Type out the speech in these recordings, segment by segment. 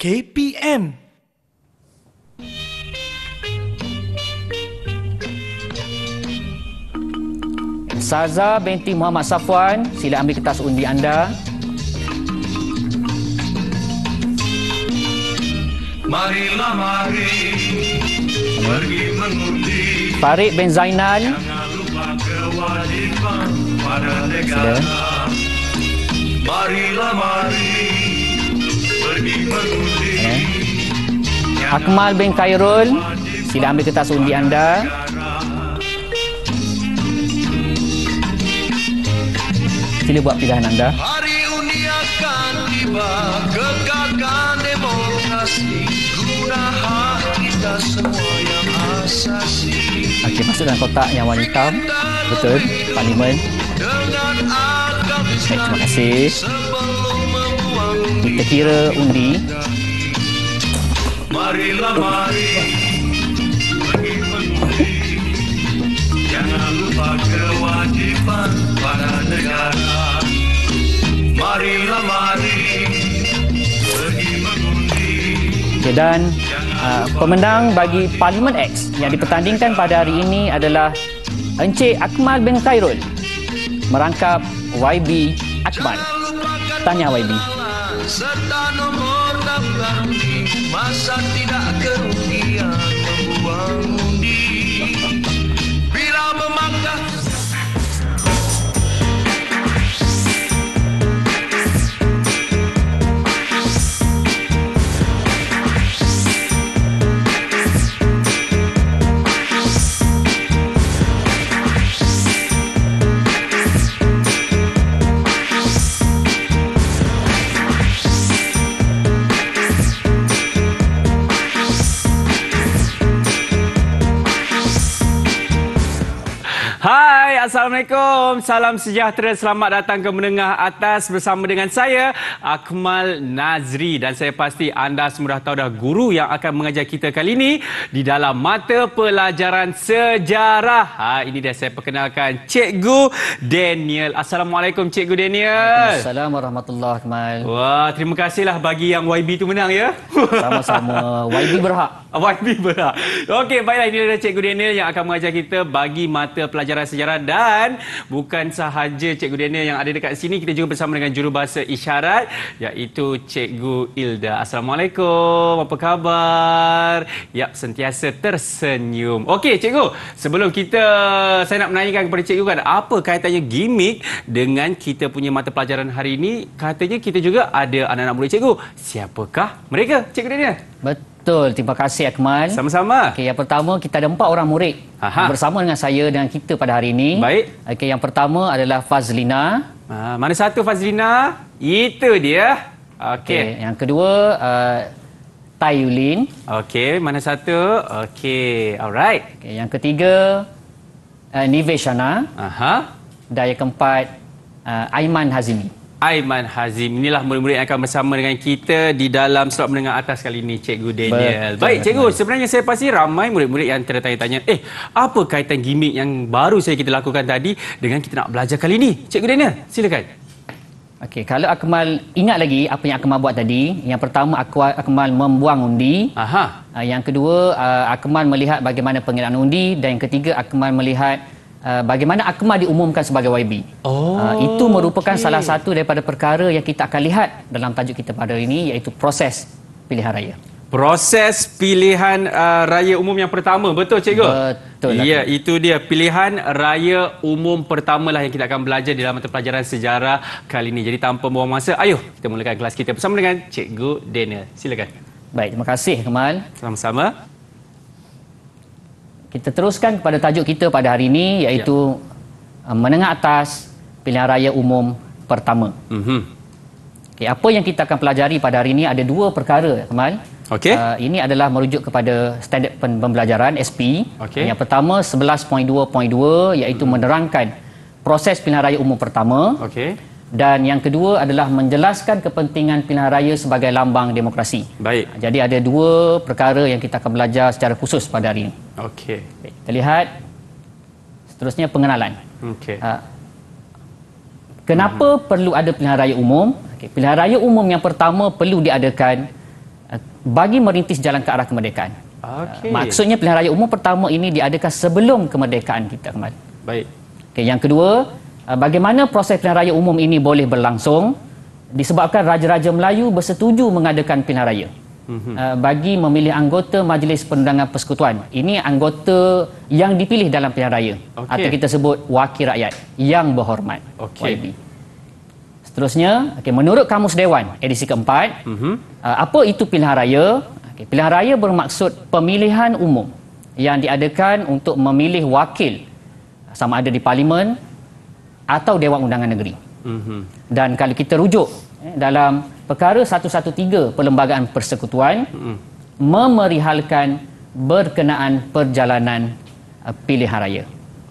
KPM. Saza binti Muhammad Safwan, sila ambil kertas undi anda. Marilah mari pergi mengundi. Farid bin Zainal. Jangan lupa Sila. Marilah mari pergi mengundi. Akmal bin Khairul Sila ambil kertas undi anda Sila buat pilihan anda Hari undi akan tiba Kekalkan demokrasi Guna hak kita semua yang asasi Okey, masuk dalam kotak yang warna hitam Betul, parlimen Baik, terima kasih Kita kira undi Mari Marilah mari Jangan lupa kewajiban pada negara Marilah mari Pergi mengundi okay, Dan uh, pemenang bagi Parlimen X yang dipertandingkan pada hari ini adalah Encik Akmal bin Khairul merangkap YB Akmal. Tanya YB masa tidak kerut Assalamualaikum, salam sejahtera, selamat datang ke Menengah Atas bersama dengan saya, Akmal Nazri. Dan saya pasti anda semua dah tahu dah guru yang akan mengajar kita kali ini di dalam mata pelajaran sejarah. Ha, ini dah saya perkenalkan Cikgu Daniel. Assalamualaikum Cikgu Daniel. Assalamualaikum warahmatullahi wabarakatuh. Wah, terima kasihlah bagi yang YB tu menang ya. Sama-sama, YB berhak. YB berhak. Okey, baiklah ini adalah Cikgu Daniel yang akan mengajar kita bagi mata pelajaran sejarah dan dan bukan sahaja Cikgu Daniel yang ada dekat sini, kita juga bersama dengan jurubahasa isyarat iaitu Cikgu Ilda. Assalamualaikum, apa khabar? Ya, sentiasa tersenyum. Okey, Cikgu, sebelum kita saya nak menanyakan kepada Cikgu kan, apa kaitannya gimmick dengan kita punya mata pelajaran hari ini? Katanya kita juga ada anak-anak murid Cikgu. Siapakah mereka, Cikgu Daniel? Betul. Betul. Terima kasih Akmal. Sama-sama. Okey, yang pertama kita ada empat orang murid Aha. bersama dengan saya dan kita pada hari ini. Baik. Okey, yang pertama adalah Fazlina. Uh, mana satu Fazlina? Itu dia. Okey. Okay, yang kedua uh, Tayulin. Okey, mana satu? Okey, alright. Okey, yang ketiga uh, Niveshana. Aha. Dan yang keempat uh, Aiman Hazimi. Aiman Hazim. Inilah murid-murid yang akan bersama dengan kita di dalam slot menengah atas kali ini, Cikgu Daniel. Betul. Baik, Cikgu, sebenarnya saya pasti ramai murid-murid yang tertanya-tanya, eh, apa kaitan gimmick yang baru saya kita lakukan tadi dengan kita nak belajar kali ini? Cikgu Daniel, silakan. Okey, kalau Akmal ingat lagi apa yang Akmal buat tadi, yang pertama Akmal membuang undi. Aha. Ah, yang kedua, ah, Akmal melihat bagaimana pengiraan undi dan yang ketiga Akmal melihat Uh, bagaimana akmal diumumkan sebagai YB. Uh, oh, uh, itu merupakan okay. salah satu daripada perkara yang kita akan lihat dalam tajuk kita pada hari ini iaitu proses pilihan raya. Proses pilihan uh, raya umum yang pertama, betul cikgu? Betul. Ya, aku. itu dia pilihan raya umum pertama lah yang kita akan belajar dalam mata pelajaran sejarah kali ini. Jadi tanpa membuang masa, ayo kita mulakan kelas kita bersama dengan cikgu Daniel. Silakan. Baik, terima kasih Kemal. Sama-sama kita teruskan kepada tajuk kita pada hari ini iaitu ya. menengah atas pilihan raya umum pertama. Mm-hmm. Okay, apa yang kita akan pelajari pada hari ini ada dua perkara, Kemal. Okay. Uh, ini adalah merujuk kepada standard pembelajaran SP. Okay. Yang pertama 11.2.2 iaitu mm-hmm. menerangkan proses pilihan raya umum pertama. Okay dan yang kedua adalah menjelaskan kepentingan pilihan raya sebagai lambang demokrasi. Baik. Ha, jadi ada dua perkara yang kita akan belajar secara khusus pada hari ini. Okey. Kita lihat seterusnya pengenalan. Okey. Uh, kenapa hmm. perlu ada pilihan raya umum? Okay. Pilihan raya umum yang pertama perlu diadakan eh, bagi merintis jalan ke arah kemerdekaan. Okey. Uh, maksudnya pilihan raya umum pertama ini diadakan sebelum kemerdekaan kita kemarin. Baik. Okey. yang kedua, Ah, bagaimana proses pilihan raya umum ini boleh berlangsung disebabkan Raja-Raja Melayu bersetuju mengadakan pilihan raya mhm. ah, bagi memilih anggota Majlis Perundangan Persekutuan. Ini anggota yang dipilih dalam pilihan raya okay. atau kita sebut wakil rakyat yang berhormat. Okay. YB. Seterusnya, okay, menurut Kamus Dewan edisi keempat, uh apa itu pilihan raya? Okay, pilihan raya bermaksud pemilihan umum yang diadakan untuk memilih wakil sama ada di parlimen atau Dewan Undangan Negeri. Mhm. Dan kalau kita rujuk eh, dalam perkara 113 Perlembagaan Persekutuan mhm. memerihalkan berkenaan perjalanan eh, pilihan raya.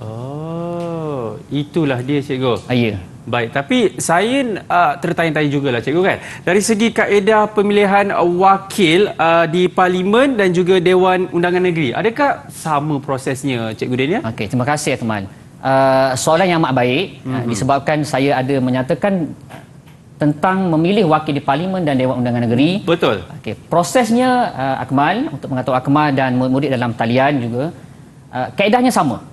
Oh, itulah dia cikgu. Ah, ya. Baik, tapi saya uh, tertanya-tanya juga lah cikgu kan. Dari segi kaedah pemilihan wakil uh, di parlimen dan juga Dewan Undangan Negeri, adakah sama prosesnya cikgu Daniel? Okey, terima kasih ya teman uh, soalan yang amat baik mm-hmm. uh, mhm. disebabkan saya ada menyatakan tentang memilih wakil di parlimen dan dewan undangan negeri. Betul. Okey, prosesnya uh, Akmal untuk mengatur Akmal dan murid-murid dalam talian juga uh, kaedahnya sama.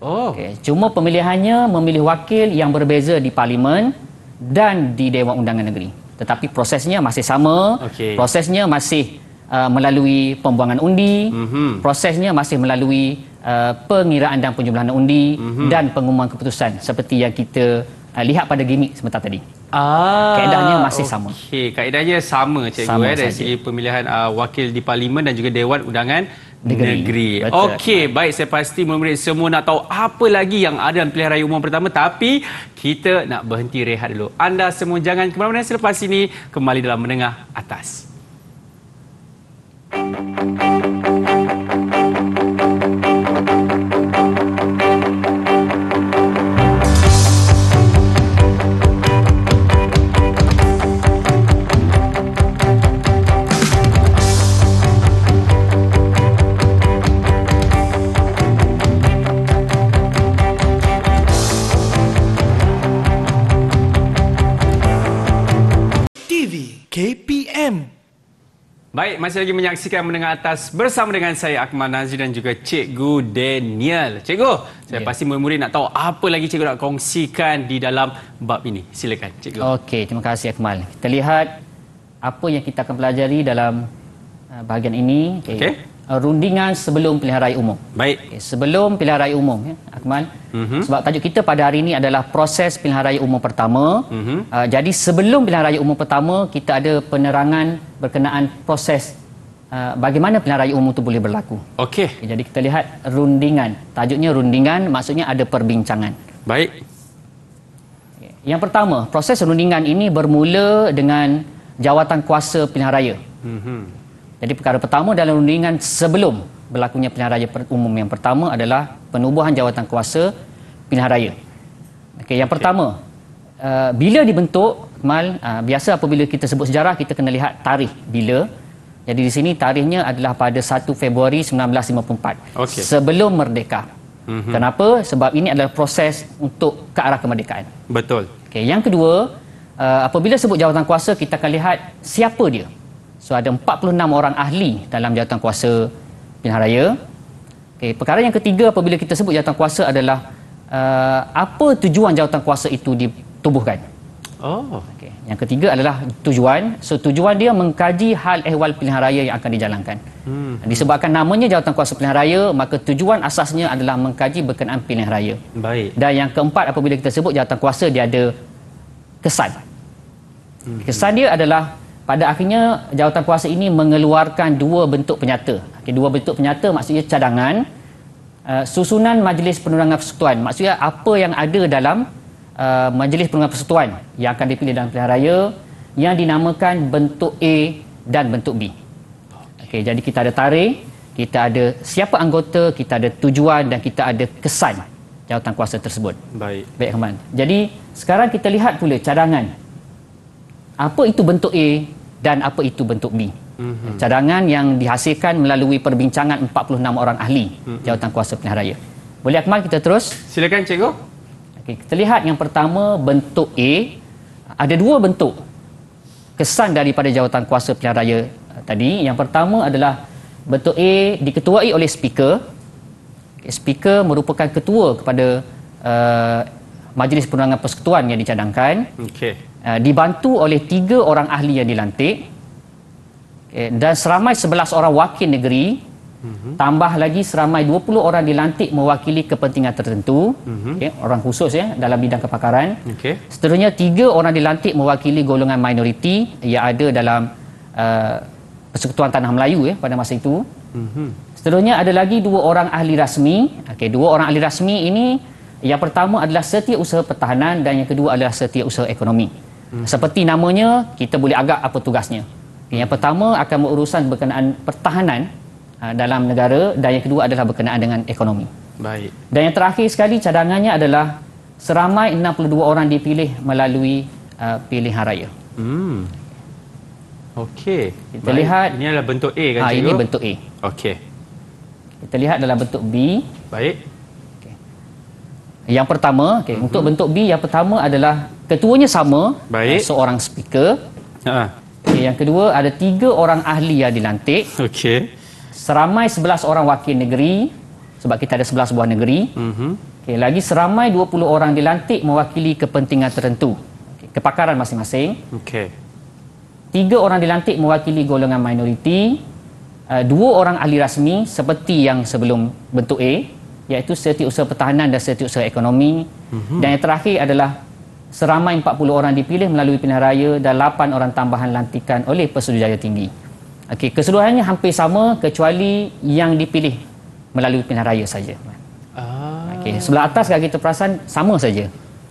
Oh. Okey, cuma pemilihannya memilih wakil yang berbeza di parlimen dan di dewan undangan negeri. Tetapi prosesnya masih sama. Okay. Prosesnya masih uh, melalui pembuangan undi. Mm-hmm. Prosesnya masih melalui Uh, pengiraan dan penjumlahan undi mm-hmm. dan pengumuman keputusan seperti yang kita uh, lihat pada gimmick sebentar tadi. Ah, kaedahnya masih okay. sama. Okey, kaedahnya sama cikgu sama eh dari segi pemilihan uh, wakil di parlimen dan juga dewan undangan negeri. negeri. Okey, baik saya pasti murid-murid semua nak tahu apa lagi yang ada dalam pilihan raya umum pertama tapi kita nak berhenti rehat dulu. Anda semua jangan ke mana-mana selepas ini kembali dalam menengah atas. Thank you. KPM. Baik, masih lagi menyaksikan mendengar atas bersama dengan saya Akmal Nazri dan juga Cikgu Daniel. Cikgu, saya yeah. pasti murid-murid nak tahu apa lagi Cikgu nak kongsikan di dalam bab ini. Silakan Cikgu. Okey, terima kasih Akmal. Kita lihat apa yang kita akan pelajari dalam uh, bahagian ini. Okey. Okay. Uh, rundingan sebelum pilihan raya umum. Baik. Okay, sebelum pilihan raya umum, ya, Akmal. Mm-hmm. Sebab tajuk kita pada hari ini adalah proses pilihan raya umum pertama. Mm-hmm. Uh, jadi sebelum pilihan raya umum pertama, kita ada penerangan berkenaan proses uh, bagaimana pilihan raya umum itu boleh berlaku. Okey. Okay, jadi kita lihat rundingan. Tajuknya rundingan, maksudnya ada perbincangan. Baik. Okay. Yang pertama, proses rundingan ini bermula dengan jawatan kuasa pilihan raya. Mm-hmm. Jadi perkara pertama dalam rundingan sebelum berlakunya pilihan raya umum yang pertama adalah penubuhan jawatan kuasa pilihan raya. Okay, yang pertama, uh, bila dibentuk, Mal, uh, biasa apabila kita sebut sejarah, kita kena lihat tarikh bila. Jadi di sini tarikhnya adalah pada 1 Februari 1954, okay. sebelum merdeka. Mm-hmm. Kenapa? Sebab ini adalah proses untuk ke arah kemerdekaan. Betul. Okay, yang kedua, uh, apabila sebut jawatan kuasa, kita akan lihat siapa dia. So ada 46 orang ahli dalam jawatan kuasa pilihan raya. Okay, perkara yang ketiga apabila kita sebut jawatan kuasa adalah uh, apa tujuan jawatan kuasa itu ditubuhkan. Oh. Okay. Yang ketiga adalah tujuan. So tujuan dia mengkaji hal ehwal pilihan raya yang akan dijalankan. Hmm. Disebabkan namanya jawatan kuasa pilihan raya, maka tujuan asasnya adalah mengkaji berkenaan pilihan raya. Baik. Dan yang keempat apabila kita sebut jawatan kuasa dia ada kesan. Hmm. Kesan dia adalah pada akhirnya jawatan kuasa ini mengeluarkan dua bentuk penyata. Okay, dua bentuk penyata maksudnya cadangan, uh, susunan majlis penerangan persekutuan. Maksudnya apa yang ada dalam uh, majlis penerangan persekutuan yang akan dipilih dalam pilihan raya yang dinamakan bentuk A dan bentuk B. Okay, jadi kita ada tarikh, kita ada siapa anggota, kita ada tujuan dan kita ada kesan jawatan kuasa tersebut. Baik. Baik, Rahman. Jadi sekarang kita lihat pula cadangan apa itu bentuk A dan apa itu bentuk B. Mm-hmm. Cadangan yang dihasilkan melalui perbincangan 46 orang ahli mm-hmm. jawatan kuasa pilihan raya. Boleh Akmal kita terus? Silakan cikgu. Okay, kita lihat yang pertama bentuk A. Ada dua bentuk kesan daripada jawatan kuasa pilihan raya uh, tadi. Yang pertama adalah bentuk A diketuai oleh speaker. Okay, speaker merupakan ketua kepada uh, majlis perundangan persekutuan yang dicadangkan. Okay. Eh, dibantu oleh tiga orang ahli yang dilantik okay, eh, dan seramai sebelas orang wakil negeri mm-hmm. tambah lagi seramai dua puluh orang dilantik mewakili kepentingan tertentu mm-hmm. okay, orang khusus ya dalam bidang kepakaran okay. seterusnya tiga orang dilantik mewakili golongan minoriti yang ada dalam uh, Persekutuan Tanah Melayu ya pada masa itu mm-hmm. seterusnya ada lagi dua orang ahli rasmi okay, dua orang ahli rasmi ini yang pertama adalah setiausaha pertahanan dan yang kedua adalah setiausaha ekonomi. Hmm. Seperti namanya, kita boleh agak apa tugasnya. Yang pertama akan berurusan berkenaan pertahanan ah, dalam negara dan yang kedua adalah berkenaan dengan ekonomi. Baik. Dan yang terakhir sekali cadangannya adalah seramai 62 orang dipilih melalui uh, ah, pilihan raya. Hmm. Okey. Kita Baik. lihat ini adalah bentuk A kan ha, cikgu? ini bentuk A. Okey. Kita lihat dalam bentuk B. Baik. Yang pertama, okay, mm -hmm. untuk bentuk B, yang pertama adalah ketuanya sama, Baik. Eh, seorang speaker. Uh ha. -huh. okay, yang kedua, ada tiga orang ahli yang dilantik. Okay. Seramai sebelas orang wakil negeri, sebab kita ada sebelas buah negeri. Mm -hmm. okay, lagi seramai dua puluh orang dilantik mewakili kepentingan tertentu. Okay, kepakaran masing-masing. Okay. Tiga orang dilantik mewakili golongan minoriti. Uh, dua orang ahli rasmi seperti yang sebelum bentuk A iaitu setiap usaha pertahanan dan setiap usaha ekonomi mm-hmm. dan yang terakhir adalah seramai 40 orang dipilih melalui pilihan raya dan 8 orang tambahan lantikan oleh Persetujuan Tinggi. Okay, keseluruhannya hampir sama kecuali yang dipilih melalui pilihan raya saja. Ah. Okay, sebelah atas kalau kita perasan sama saja.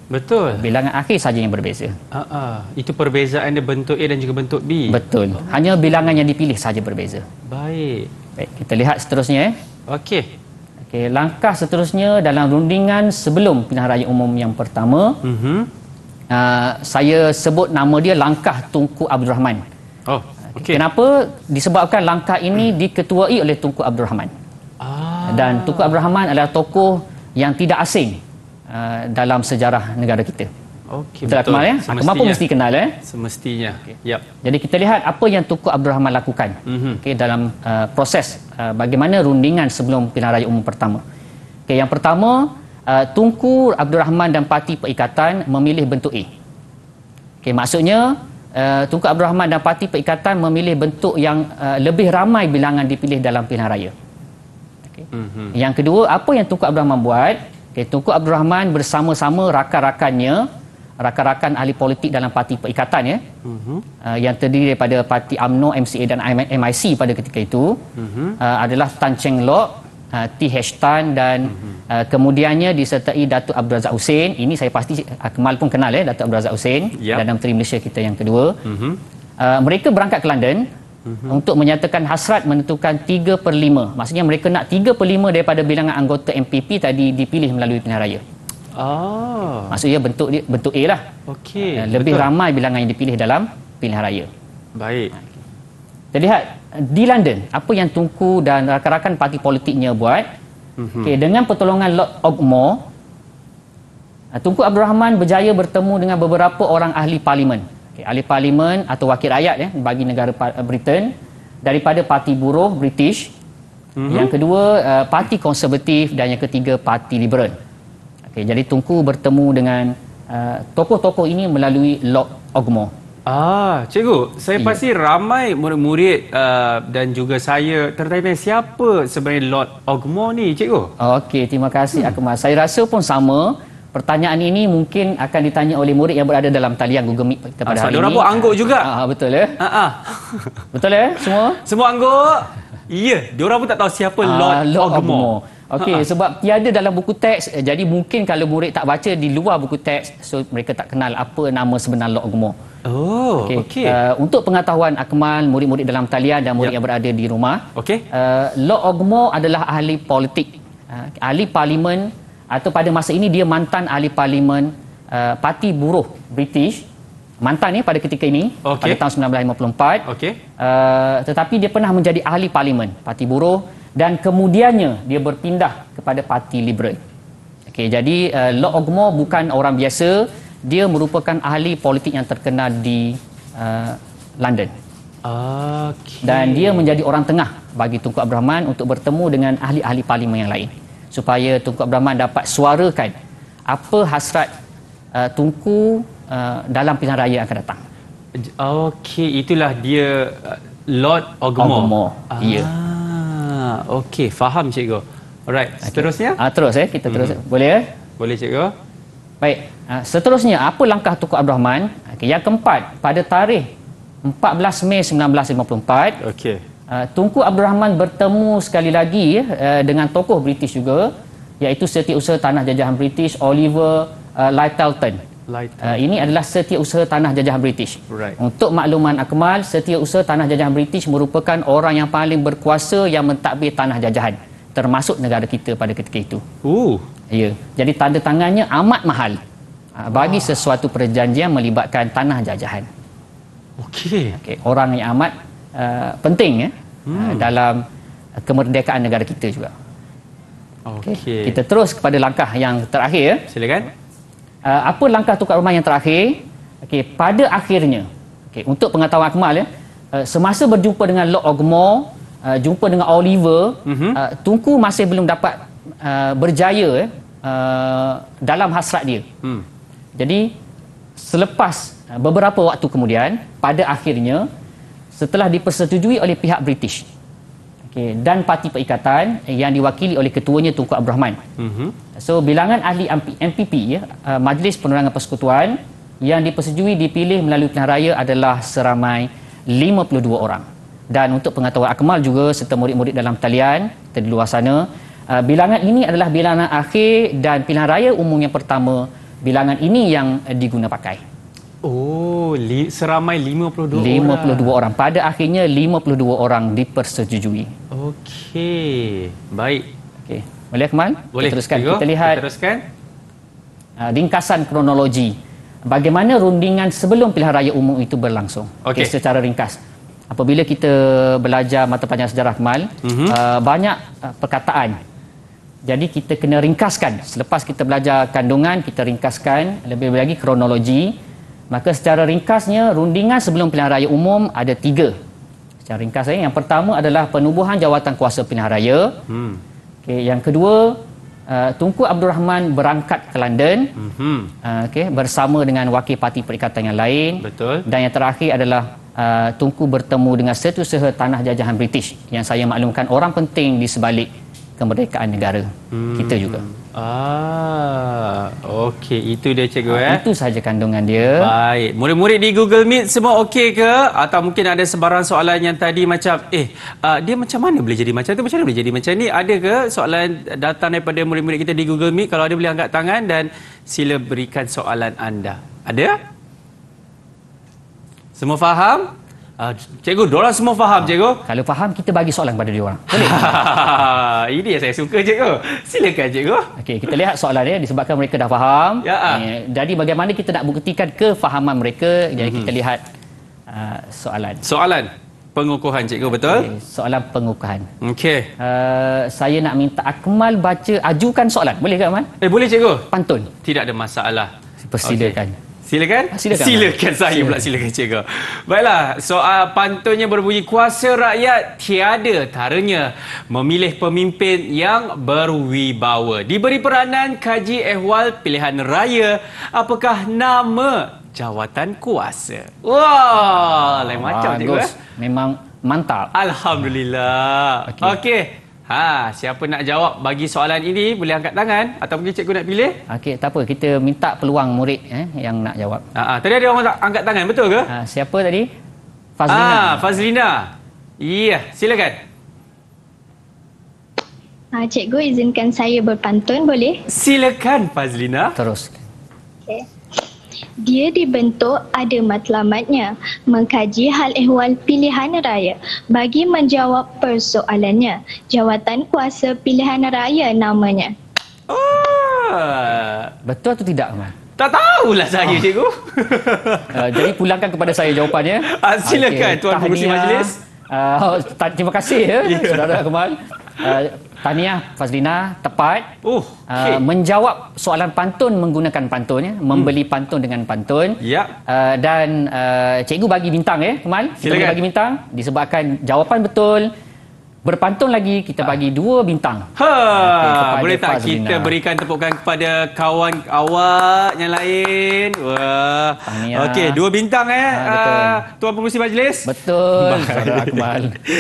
Betul. Bilangan akhir saja yang berbeza. Ah, ah. itu perbezaan dia bentuk A dan juga bentuk B. Betul. Hanya bilangan yang dipilih saja berbeza. Baik. Baik, kita lihat seterusnya eh. Okey. Okay, langkah seterusnya dalam rundingan sebelum pilihan raya umum yang pertama, mm-hmm. uh, saya sebut nama dia langkah Tunku Abdul Rahman. Oh, okay. Kenapa? Disebabkan langkah ini mm. diketuai oleh Tunku Abdul Rahman. Ah. Dan Tunku Abdul Rahman adalah tokoh yang tidak asing uh, dalam sejarah negara kita. Okey betul. Akmal, ya? Akmal pun mesti kenal eh. Semestinya. Okay. Yep. Jadi kita lihat apa yang Tukuk Abdul Rahman lakukan. Mm-hmm. Okey dalam uh, proses uh, bagaimana rundingan sebelum pilihan raya umum pertama. Okey yang pertama uh, Tunku Abdul Rahman dan parti Perikatan memilih bentuk A. Okey maksudnya uh, Tunku Abdul Rahman dan parti Perikatan memilih bentuk yang uh, lebih ramai bilangan dipilih dalam pilihan raya. Okay. Mm-hmm. Yang kedua apa yang Tunku Abdul Rahman buat? Okey Tunku Abdul Rahman bersama-sama rakan-rakannya rakan-rakan ahli politik dalam parti perikatan ya uh -huh. uh, yang terdiri daripada parti AMNO, MCA dan MIC pada ketika itu uh -huh. uh, adalah Tan Cheng Lok uh, ah, T.H. Tan dan uh -huh. uh, kemudiannya disertai Datuk Abdul Razak Hussein ini saya pasti uh, Kemal pun kenal ya Datuk Abdul Razak Hussein yep. dan Menteri Malaysia kita yang kedua uh -huh. uh, mereka berangkat ke London mhm. untuk menyatakan hasrat menentukan 3 per 5 maksudnya mereka nak 3 per 5 daripada bilangan anggota MPP tadi dipilih melalui pilihan raya Oh. Maksudnya bentuk dia bentuk A lah. Okey. Eh, lebih Betul. ramai bilangan yang dipilih dalam pilihan raya. Baik. Kita ha, lihat di London apa yang Tungku dan rakan-rakan parti politiknya buat. mm dengan pertolongan Lord Ogmore eh, Tunku Abdul Rahman berjaya bertemu dengan beberapa orang ahli parlimen. Okay, ahli parlimen atau wakil rakyat ya bagi negara Britain daripada parti buruh British. Mm-hmm. Yang kedua, uh, parti konservatif dan yang ketiga parti liberal. Okay, jadi tungku bertemu dengan uh, tokoh-tokoh uh, ini melalui log ogmo. Ah, cikgu, saya pasti ramai murid-murid uh, dan juga saya tertanya siapa sebenarnya Lord Ogmo ni, cikgu? Okey, terima kasih hmm. Akmal. Saya rasa pun sama. Pertanyaan ini mungkin akan ditanya oleh murid yang berada dalam talian Google Meet kita ah, hari ini. Sebab mereka pun angguk ah, juga. Ah, betul ya? Ah, ah. betul ya? Semua? Semua angguk. Ya, diorang pun tak tahu siapa uh, Lord, Lord Ogmore. Okey, sebab tiada dalam buku teks, eh, jadi mungkin kalau murid tak baca di luar buku teks, so mereka tak kenal apa nama sebenar Lord Ogmore. Oh, okey. Okay. Uh, eh, untuk pengetahuan Akmal, murid-murid dalam talian dan murid yep. Ya. yang berada di rumah, okay. uh, eh, Lord Ogmore adalah ahli politik, uh, ahli parlimen atau pada masa ini dia mantan ahli parlimen uh, parti buruh British mantan ni pada ketika ini okay. pada tahun 1954 okay. uh, tetapi dia pernah menjadi ahli parlimen parti buruh dan kemudiannya dia berpindah kepada parti liberal okay, jadi uh, eh, Lord Ogmore bukan orang biasa dia merupakan ahli politik yang terkenal di uh, London okay. dan dia menjadi orang tengah bagi Tunku Abdurrahman untuk bertemu dengan ahli-ahli parlimen yang lain supaya Tunku Abdurrahman dapat suarakan apa hasrat uh, Tunku Uh, dalam pilihan raya akan datang. Okey, itulah dia uh, Lord Ogmore. Ogmore. Ah, ya. Okey, faham cikgu. Alright, okay. seterusnya? Ah, terus eh, kita terus. Hmm. Boleh eh? Boleh cikgu. Baik, uh, seterusnya apa langkah Tukar Abdul Rahman? Okay, yang keempat, pada tarikh 14 Mei 1954. Okey. Uh, Tunku Abdul Rahman bertemu sekali lagi eh, dengan tokoh British juga iaitu setiausaha tanah jajahan British Oliver uh, Uh, ini adalah setiausaha tanah jajahan British. Right. Untuk makluman akmal, setiausaha tanah jajahan British merupakan orang yang paling berkuasa yang mentadbir tanah jajahan termasuk negara kita pada ketika itu. Ooh. Ya. Jadi tanda tangannya amat mahal uh, bagi wow. sesuatu perjanjian melibatkan tanah jajahan. Okay. Okey, orang yang amat uh, penting ya ah, hmm. uh, dalam kemerdekaan negara kita juga. Okey. Okay. Kita terus kepada langkah yang terakhir ya. Silakan. Uh, apa langkah tukar rumah yang terakhir? Okey, pada akhirnya. Okey, untuk pengetahuan Akmal ya. Uh, semasa berjumpa dengan Lord Ogmo, uh, jumpa dengan Oliver, mm-hmm. uh, Tungku masih belum dapat uh, berjaya ya, uh, dalam hasrat dia. Hmm. Jadi selepas uh, beberapa waktu kemudian, pada akhirnya setelah dipersetujui oleh pihak British, okay, dan parti perikatan yang diwakili oleh ketuanya Tunku Abdul Rahman. Mm-hmm. So bilangan ahli MPP ya, uh, Majlis Penerangan Persekutuan yang dipersetujui dipilih melalui pilihan raya adalah seramai 52 orang. Dan untuk pengetahuan akmal juga serta murid-murid dalam talian di luar sana, uh, bilangan ini adalah bilangan akhir dan pilihan raya umum yang pertama bilangan ini yang digunapakai. pakai. Oh, li- seramai 52, 52 orang. orang. Pada akhirnya 52 orang dipersetujui. Okey. Baik. Okey. Boleh Kemal? Boleh. Kita teruskan. Kita lihat. Kita teruskan. Uh, ringkasan kronologi. Bagaimana rundingan sebelum pilihan raya umum itu berlangsung? Okey, okay, secara ringkas. Apabila kita belajar mata pelajaran sejarah Kemal, mm-hmm. uh, banyak uh, perkataan. Jadi kita kena ringkaskan. Selepas kita belajar kandungan, kita ringkaskan lebih lagi kronologi. Maka secara ringkasnya, rundingan sebelum pilihan raya umum ada tiga. Secara ringkas, eh. yang pertama adalah penubuhan jawatan kuasa pilihan raya. Hmm. Okay. Yang kedua, uh, Tunku Abdul Rahman berangkat ke London hmm. uh, okay. bersama dengan wakil parti perikatan yang lain. Betul. Dan yang terakhir adalah Uh, Tunku bertemu dengan setiausaha tanah jajahan British yang saya maklumkan orang penting di sebalik kemerdekaan negara hmm. kita juga. Hmm. Ah, okey itu dia cikgu ah, eh. Itu saja kandungan dia. Baik, murid-murid di Google Meet semua okey ke atau mungkin ada sebarang soalan yang tadi macam eh uh, dia macam mana boleh jadi macam tu macam mana boleh jadi macam ni? Ada ke soalan datang daripada murid-murid kita di Google Meet kalau ada boleh angkat tangan dan sila berikan soalan anda. Ada? Semua faham? Uh, cikgu, diorang semua faham, uh, cikgu. Kalau faham, kita bagi soalan kepada orang. Boleh? Ini yang saya suka, cikgu. Silakan, cikgu. Okey, kita lihat soalan dia. Disebabkan mereka dah faham. Ya, uh. Jadi, bagaimana kita nak buktikan kefahaman mereka? Jadi, mm -hmm. kita mhm. lihat uh, soalan. Soalan pengukuhan, cikgu, betul? Okay, soalan pengukuhan. Okey. Uh, saya nak minta Akmal baca, ajukan soalan. Boleh ke, Akmal? Eh, boleh, cikgu. Pantun. Tidak ada masalah. Persidakan. Okay. Silakan. Ah, silakan, silakan saya silakan. pula silakan cikgu. Baiklah, soal pantunnya berbunyi kuasa rakyat tiada taranya memilih pemimpin yang berwibawa. Diberi peranan kaji ehwal pilihan raya, apakah nama jawatan kuasa? Wah, lain macam cikgu. Eh? Memang mantap. Alhamdulillah. Okey, okay. Ha, siapa nak jawab bagi soalan ini boleh angkat tangan atau mungkin cikgu nak pilih? Okey, tak apa. Kita minta peluang murid eh, yang nak jawab. Ha, ha, tadi ada orang angkat tangan, betul ke? Ha, siapa tadi? Fazlina. Ha, Fazlina. Ya, yeah, silakan. Ha, cikgu izinkan saya berpantun boleh? Silakan Fazlina. Terus. Okey dia dibentuk ada matlamatnya mengkaji hal ehwal pilihan raya bagi menjawab persoalannya jawatan kuasa pilihan raya namanya oh. betul atau tidak Ma? Tak tahulah saya, oh. cikgu. uh, jadi pulangkan kepada saya jawapannya. Uh, silakan, okay. Tuan Pengurusi Majlis. Uh, terima kasih, ya, yeah. Saudara Kemal. Tahniah uh, Fazlina tepat oh, uh, uh, menjawab soalan pantun menggunakan pantun ya hmm. membeli hmm. pantun dengan pantun yep. Ya. uh, dan uh, cikgu bagi bintang ya eh, Kemal Silakan. bagi bintang disebabkan jawapan betul Berpantun lagi kita bagi dua bintang. Ha okay, boleh tak Fazlina. kita berikan tepukan kepada kawan awak yang lain? Wah. Okey, dua bintang eh. Ha, betul. Ah, Tuan pengerusi majlis. Betul.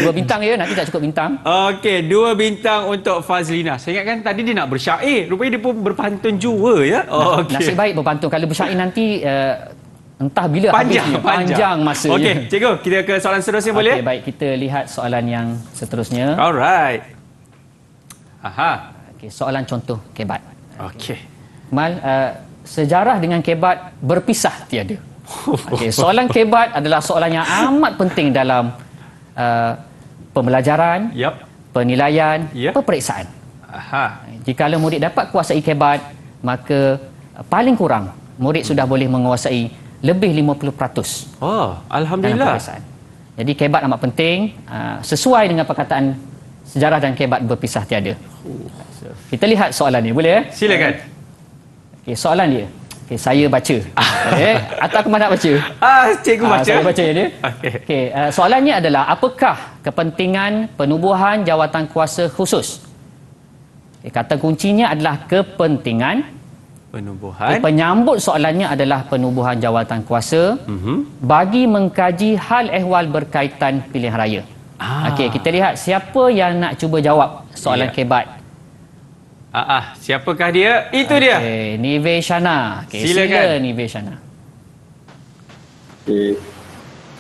Dua bintang ya, nanti tak cukup bintang. Okey, dua bintang untuk Fazlina. Saya ingat kan tadi dia nak bersyair, rupanya dia pun berpantun jua ya. Oh, okay. Nasib baik berpantun. Kalau bersyair nanti uh, Entah bila panjang, habisnya. Panjang, panjang masa. Okey, cikgu, kita ke soalan seterusnya okay, boleh? Okey, baik. Kita lihat soalan yang seterusnya. Alright. Aha. Okey, soalan contoh kebat. Okey. Mal, uh, sejarah dengan kebat berpisah tiada. Okey, soalan kebat adalah soalan yang amat penting dalam uh, pembelajaran, yep. penilaian, yep. peperiksaan. Aha. Jika murid dapat kuasai kebat, maka uh, paling kurang murid hmm. sudah boleh menguasai lebih 50%. Oh, ah, alhamdulillah. Jadi kebat amat penting uh, sesuai dengan perkataan sejarah dan kebat berpisah tiada. Kita lihat soalan ni boleh ya? Silakan. Okay, soalan dia. Okay, saya baca. Okey, atau aku nak baca? Ah, cikgu ah, baca. Uh, saya baca dia. Okey. Okay, uh, soalannya adalah apakah kepentingan penubuhan jawatan kuasa khusus? Okay, kata kuncinya adalah kepentingan penubuhan. Eh, penyambut soalannya adalah penubuhan jawatan kuasa uh-huh. bagi mengkaji hal ehwal berkaitan pilihan raya. Ah. Okey, kita lihat siapa yang nak cuba jawab soalan yeah. kebat. Ah, ah, siapakah dia? Itu okay. dia. Okey, Niveshana. Okay, silakan sila, Niveshana. Okey.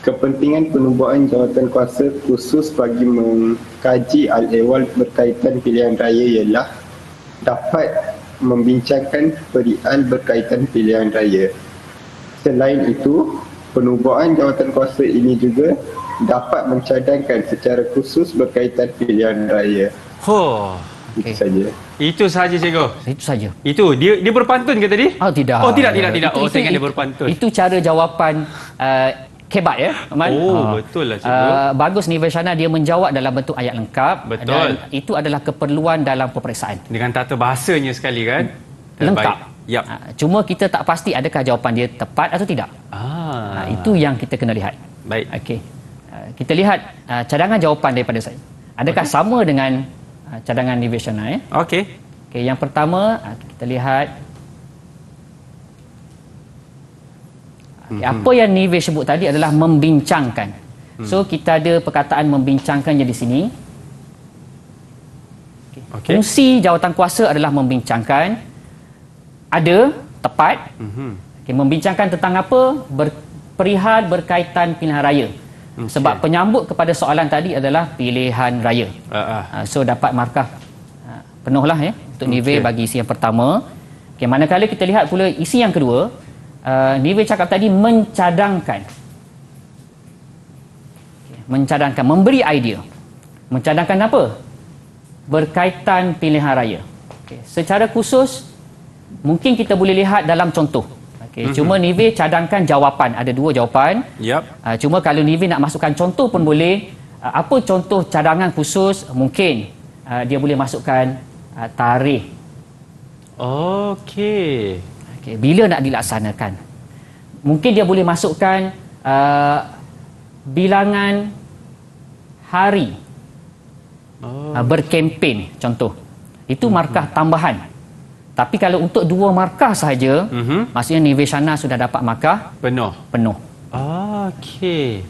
Kepentingan penubuhan jawatan kuasa khusus bagi mengkaji al-ehwal berkaitan pilihan raya ialah dapat membincangkan perihal berkaitan pilihan raya. Selain itu, penubuhan jawatan kuasa ini juga dapat mencadangkan secara khusus berkaitan pilihan raya. Oh, okay. itu saja. Itu saja cikgu. Itu saja. Itu dia dia berpantun ke tadi? Oh tidak. Oh tidak tidak tidak. Oh, itu, oh tengok dia berpantun. Itu cara jawapan eh, Hebat ya, Man. Oh, uh, betul lah cikgu. Uh, bagus ni Vashana dia menjawab dalam bentuk ayat lengkap betul. dan itu adalah keperluan dalam peperiksaan. Dengan tata bahasanya sekali kan? Lengkap. Ya. Uh, cuma kita tak pasti adakah jawapan dia tepat atau tidak. Ah. Uh, itu yang kita kena lihat. Baik. Okey. Uh, kita lihat uh, cadangan jawapan daripada saya. Adakah okay. sama dengan uh, cadangan Vashana ya? Okey. Okey, yang pertama uh, kita lihat Okay. Mm-hmm. Apa yang Nivea sebut tadi adalah membincangkan. Mm. So kita ada perkataan membincangkan di sini. Okay. Okay. Fungsi jawatan kuasa adalah membincangkan. Ada tepat. Mm-hmm. Okay. Membincangkan tentang apa? Ber- perihal berkaitan pilihan raya. Okay. Sebab penyambut kepada soalan tadi adalah pilihan raya. Uh-huh. so dapat markah penuhlah ya. Untuk okay. Nivea bagi isi yang pertama. Okay, manakala kita lihat pula isi yang kedua uh, eh, Niwe cakap tadi mencadangkan mencadangkan memberi idea mencadangkan apa berkaitan pilihan raya okay. secara khusus mungkin kita boleh lihat dalam contoh okay. mm-hmm. cuma Niwe cadangkan jawapan ada dua jawapan yep. uh, eh, cuma kalau Niwe nak masukkan contoh pun boleh uh, apa contoh cadangan khusus mungkin uh, dia boleh masukkan uh, tarikh Okey. Okay, bila nak dilaksanakan? Mungkin dia boleh masukkan uh, bilangan hari uh, berkempen, contoh. Itu markah hmm. tambahan. Tapi kalau untuk dua markah sahaja, uh mhm. -huh. maksudnya Nivesana sudah dapat markah penuh. Penuh. Okey.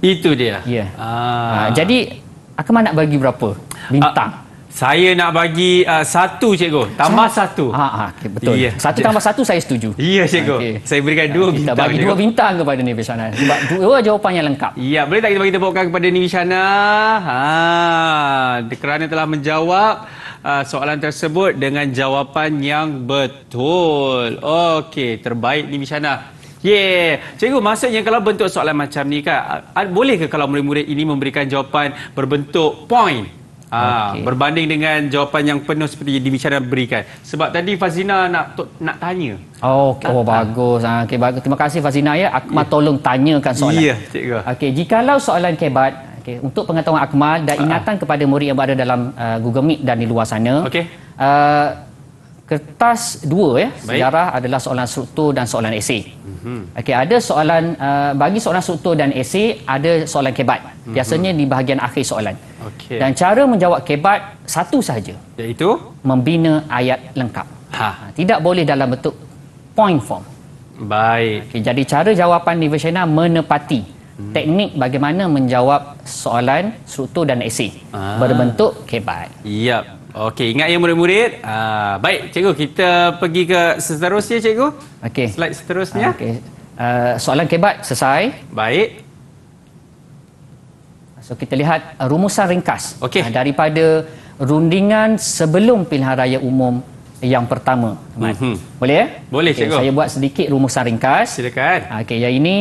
Itu dia. Yeah. Ya. Uh. Ah, uh, jadi, Akamah nak bagi berapa bintang? Uh. Saya nak bagi uh, satu cikgu Tambah satu, ah, ah, satu. Ha, ha, okay, Betul yeah. Satu tambah satu saya setuju Ya yeah, cikgu okay. Saya berikan ah, dua kita bintang Kita bagi dua bintang kepada Nibi Shana Sebab dua jawapan yang lengkap Ya yeah, boleh tak kita bagi tepukkan kepada Nibi Shana ha, Kerana telah menjawab uh, soalan tersebut Dengan jawapan yang betul Okey terbaik Nibi Shana Yeah, cikgu maksudnya kalau bentuk soalan macam ni kan, boleh ke kalau murid-murid ini memberikan jawapan berbentuk point? Ah, okay. Berbanding dengan jawapan yang penuh seperti yang dibicara berikan. Sebab tadi Fazina nak nak tanya. Oh, okay. oh bagus. Ah, okay, bagus. Terima kasih Fazina ya. Akmal yeah. tolong tanyakan soalan. Ya, yeah, cikgu. Okay, jikalau soalan kebat, okay, untuk pengetahuan Akmal dan ah. ingatan uh-huh. kepada murid yang berada dalam uh, Google Meet dan di luar sana. Okay. Uh, ah, kertas dua ya Baik. sejarah adalah soalan struktur dan soalan esei. Mm-hmm. Okey ada soalan uh, bagi soalan struktur dan esei ada soalan kebat. Mm-hmm. Biasanya di bahagian akhir soalan. Okey. Dan cara menjawab kebat satu sahaja iaitu membina ayat lengkap. Ha. ha tidak boleh dalam bentuk point form. Baik. Okay, jadi cara jawapan di Nivesena menepati mhm. teknik bagaimana menjawab soalan struktur dan esei ah. berbentuk kebat. Yap. Okey, ingat ya murid-murid. Uh, baik, cikgu kita pergi ke seterusnya cikgu. Okey. Slide seterusnya. Uh, Okey. Uh, soalan kebat selesai. Baik. So kita lihat uh, rumusan ringkas okay. uh, daripada rundingan sebelum pilihan raya umum yang pertama. Mm -hmm. Boleh ya? Boleh okay, cikgu. Saya buat sedikit rumusan ringkas. Silakan. Okey, yang ini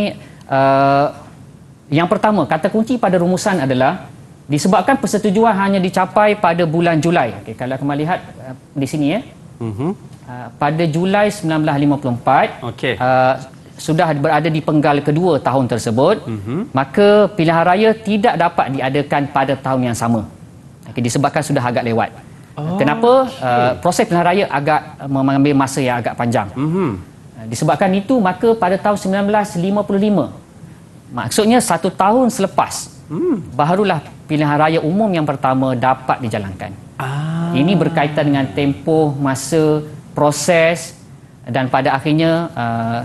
uh, yang pertama kata kunci pada rumusan adalah disebabkan persetujuan hanya dicapai pada bulan Julai. Okay, kalau kamu lihat uh, di sini ya. Mm-hmm. Uh, pada Julai 1954 okay. uh, sudah berada di penggal kedua tahun tersebut, mm-hmm. maka pilihan raya tidak dapat diadakan pada tahun yang sama. Okay, disebabkan sudah agak lewat. Oh, Kenapa? Okay. Uh, proses pilihan raya agak uh, mengambil masa yang agak panjang. Mm-hmm. Uh, disebabkan itu, maka pada tahun 1955, maksudnya satu tahun selepas hmm. barulah pilihan raya umum yang pertama dapat dijalankan. Ah. Ini berkaitan dengan tempoh, masa, proses dan pada akhirnya uh,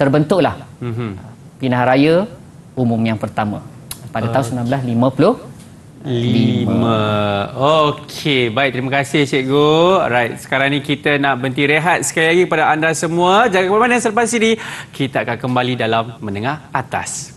terbentuklah hmm. pilihan raya umum yang pertama pada uh. tahun 1950. Lima. lima. Okey, baik. Terima kasih, Cikgu. Alright, sekarang ni kita nak berhenti rehat sekali lagi pada anda semua. Jangan ke mana selepas ini. Kita akan kembali dalam menengah atas.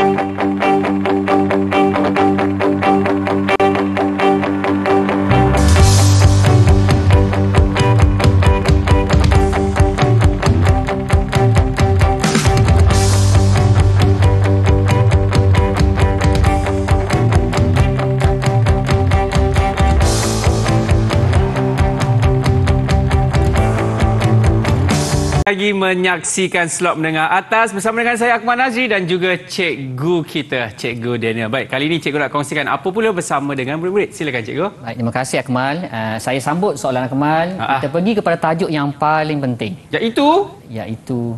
lagi menyaksikan slot mendengar atas bersama dengan saya Akmal Nazri dan juga cikgu kita, cikgu Daniel. Baik, kali ini cikgu nak kongsikan apa pula bersama dengan murid-murid. Silakan cikgu. Baik, terima kasih Akmal. Uh, saya sambut soalan Akmal. Uh-huh. Kita pergi kepada tajuk yang paling penting. Iaitu? Iaitu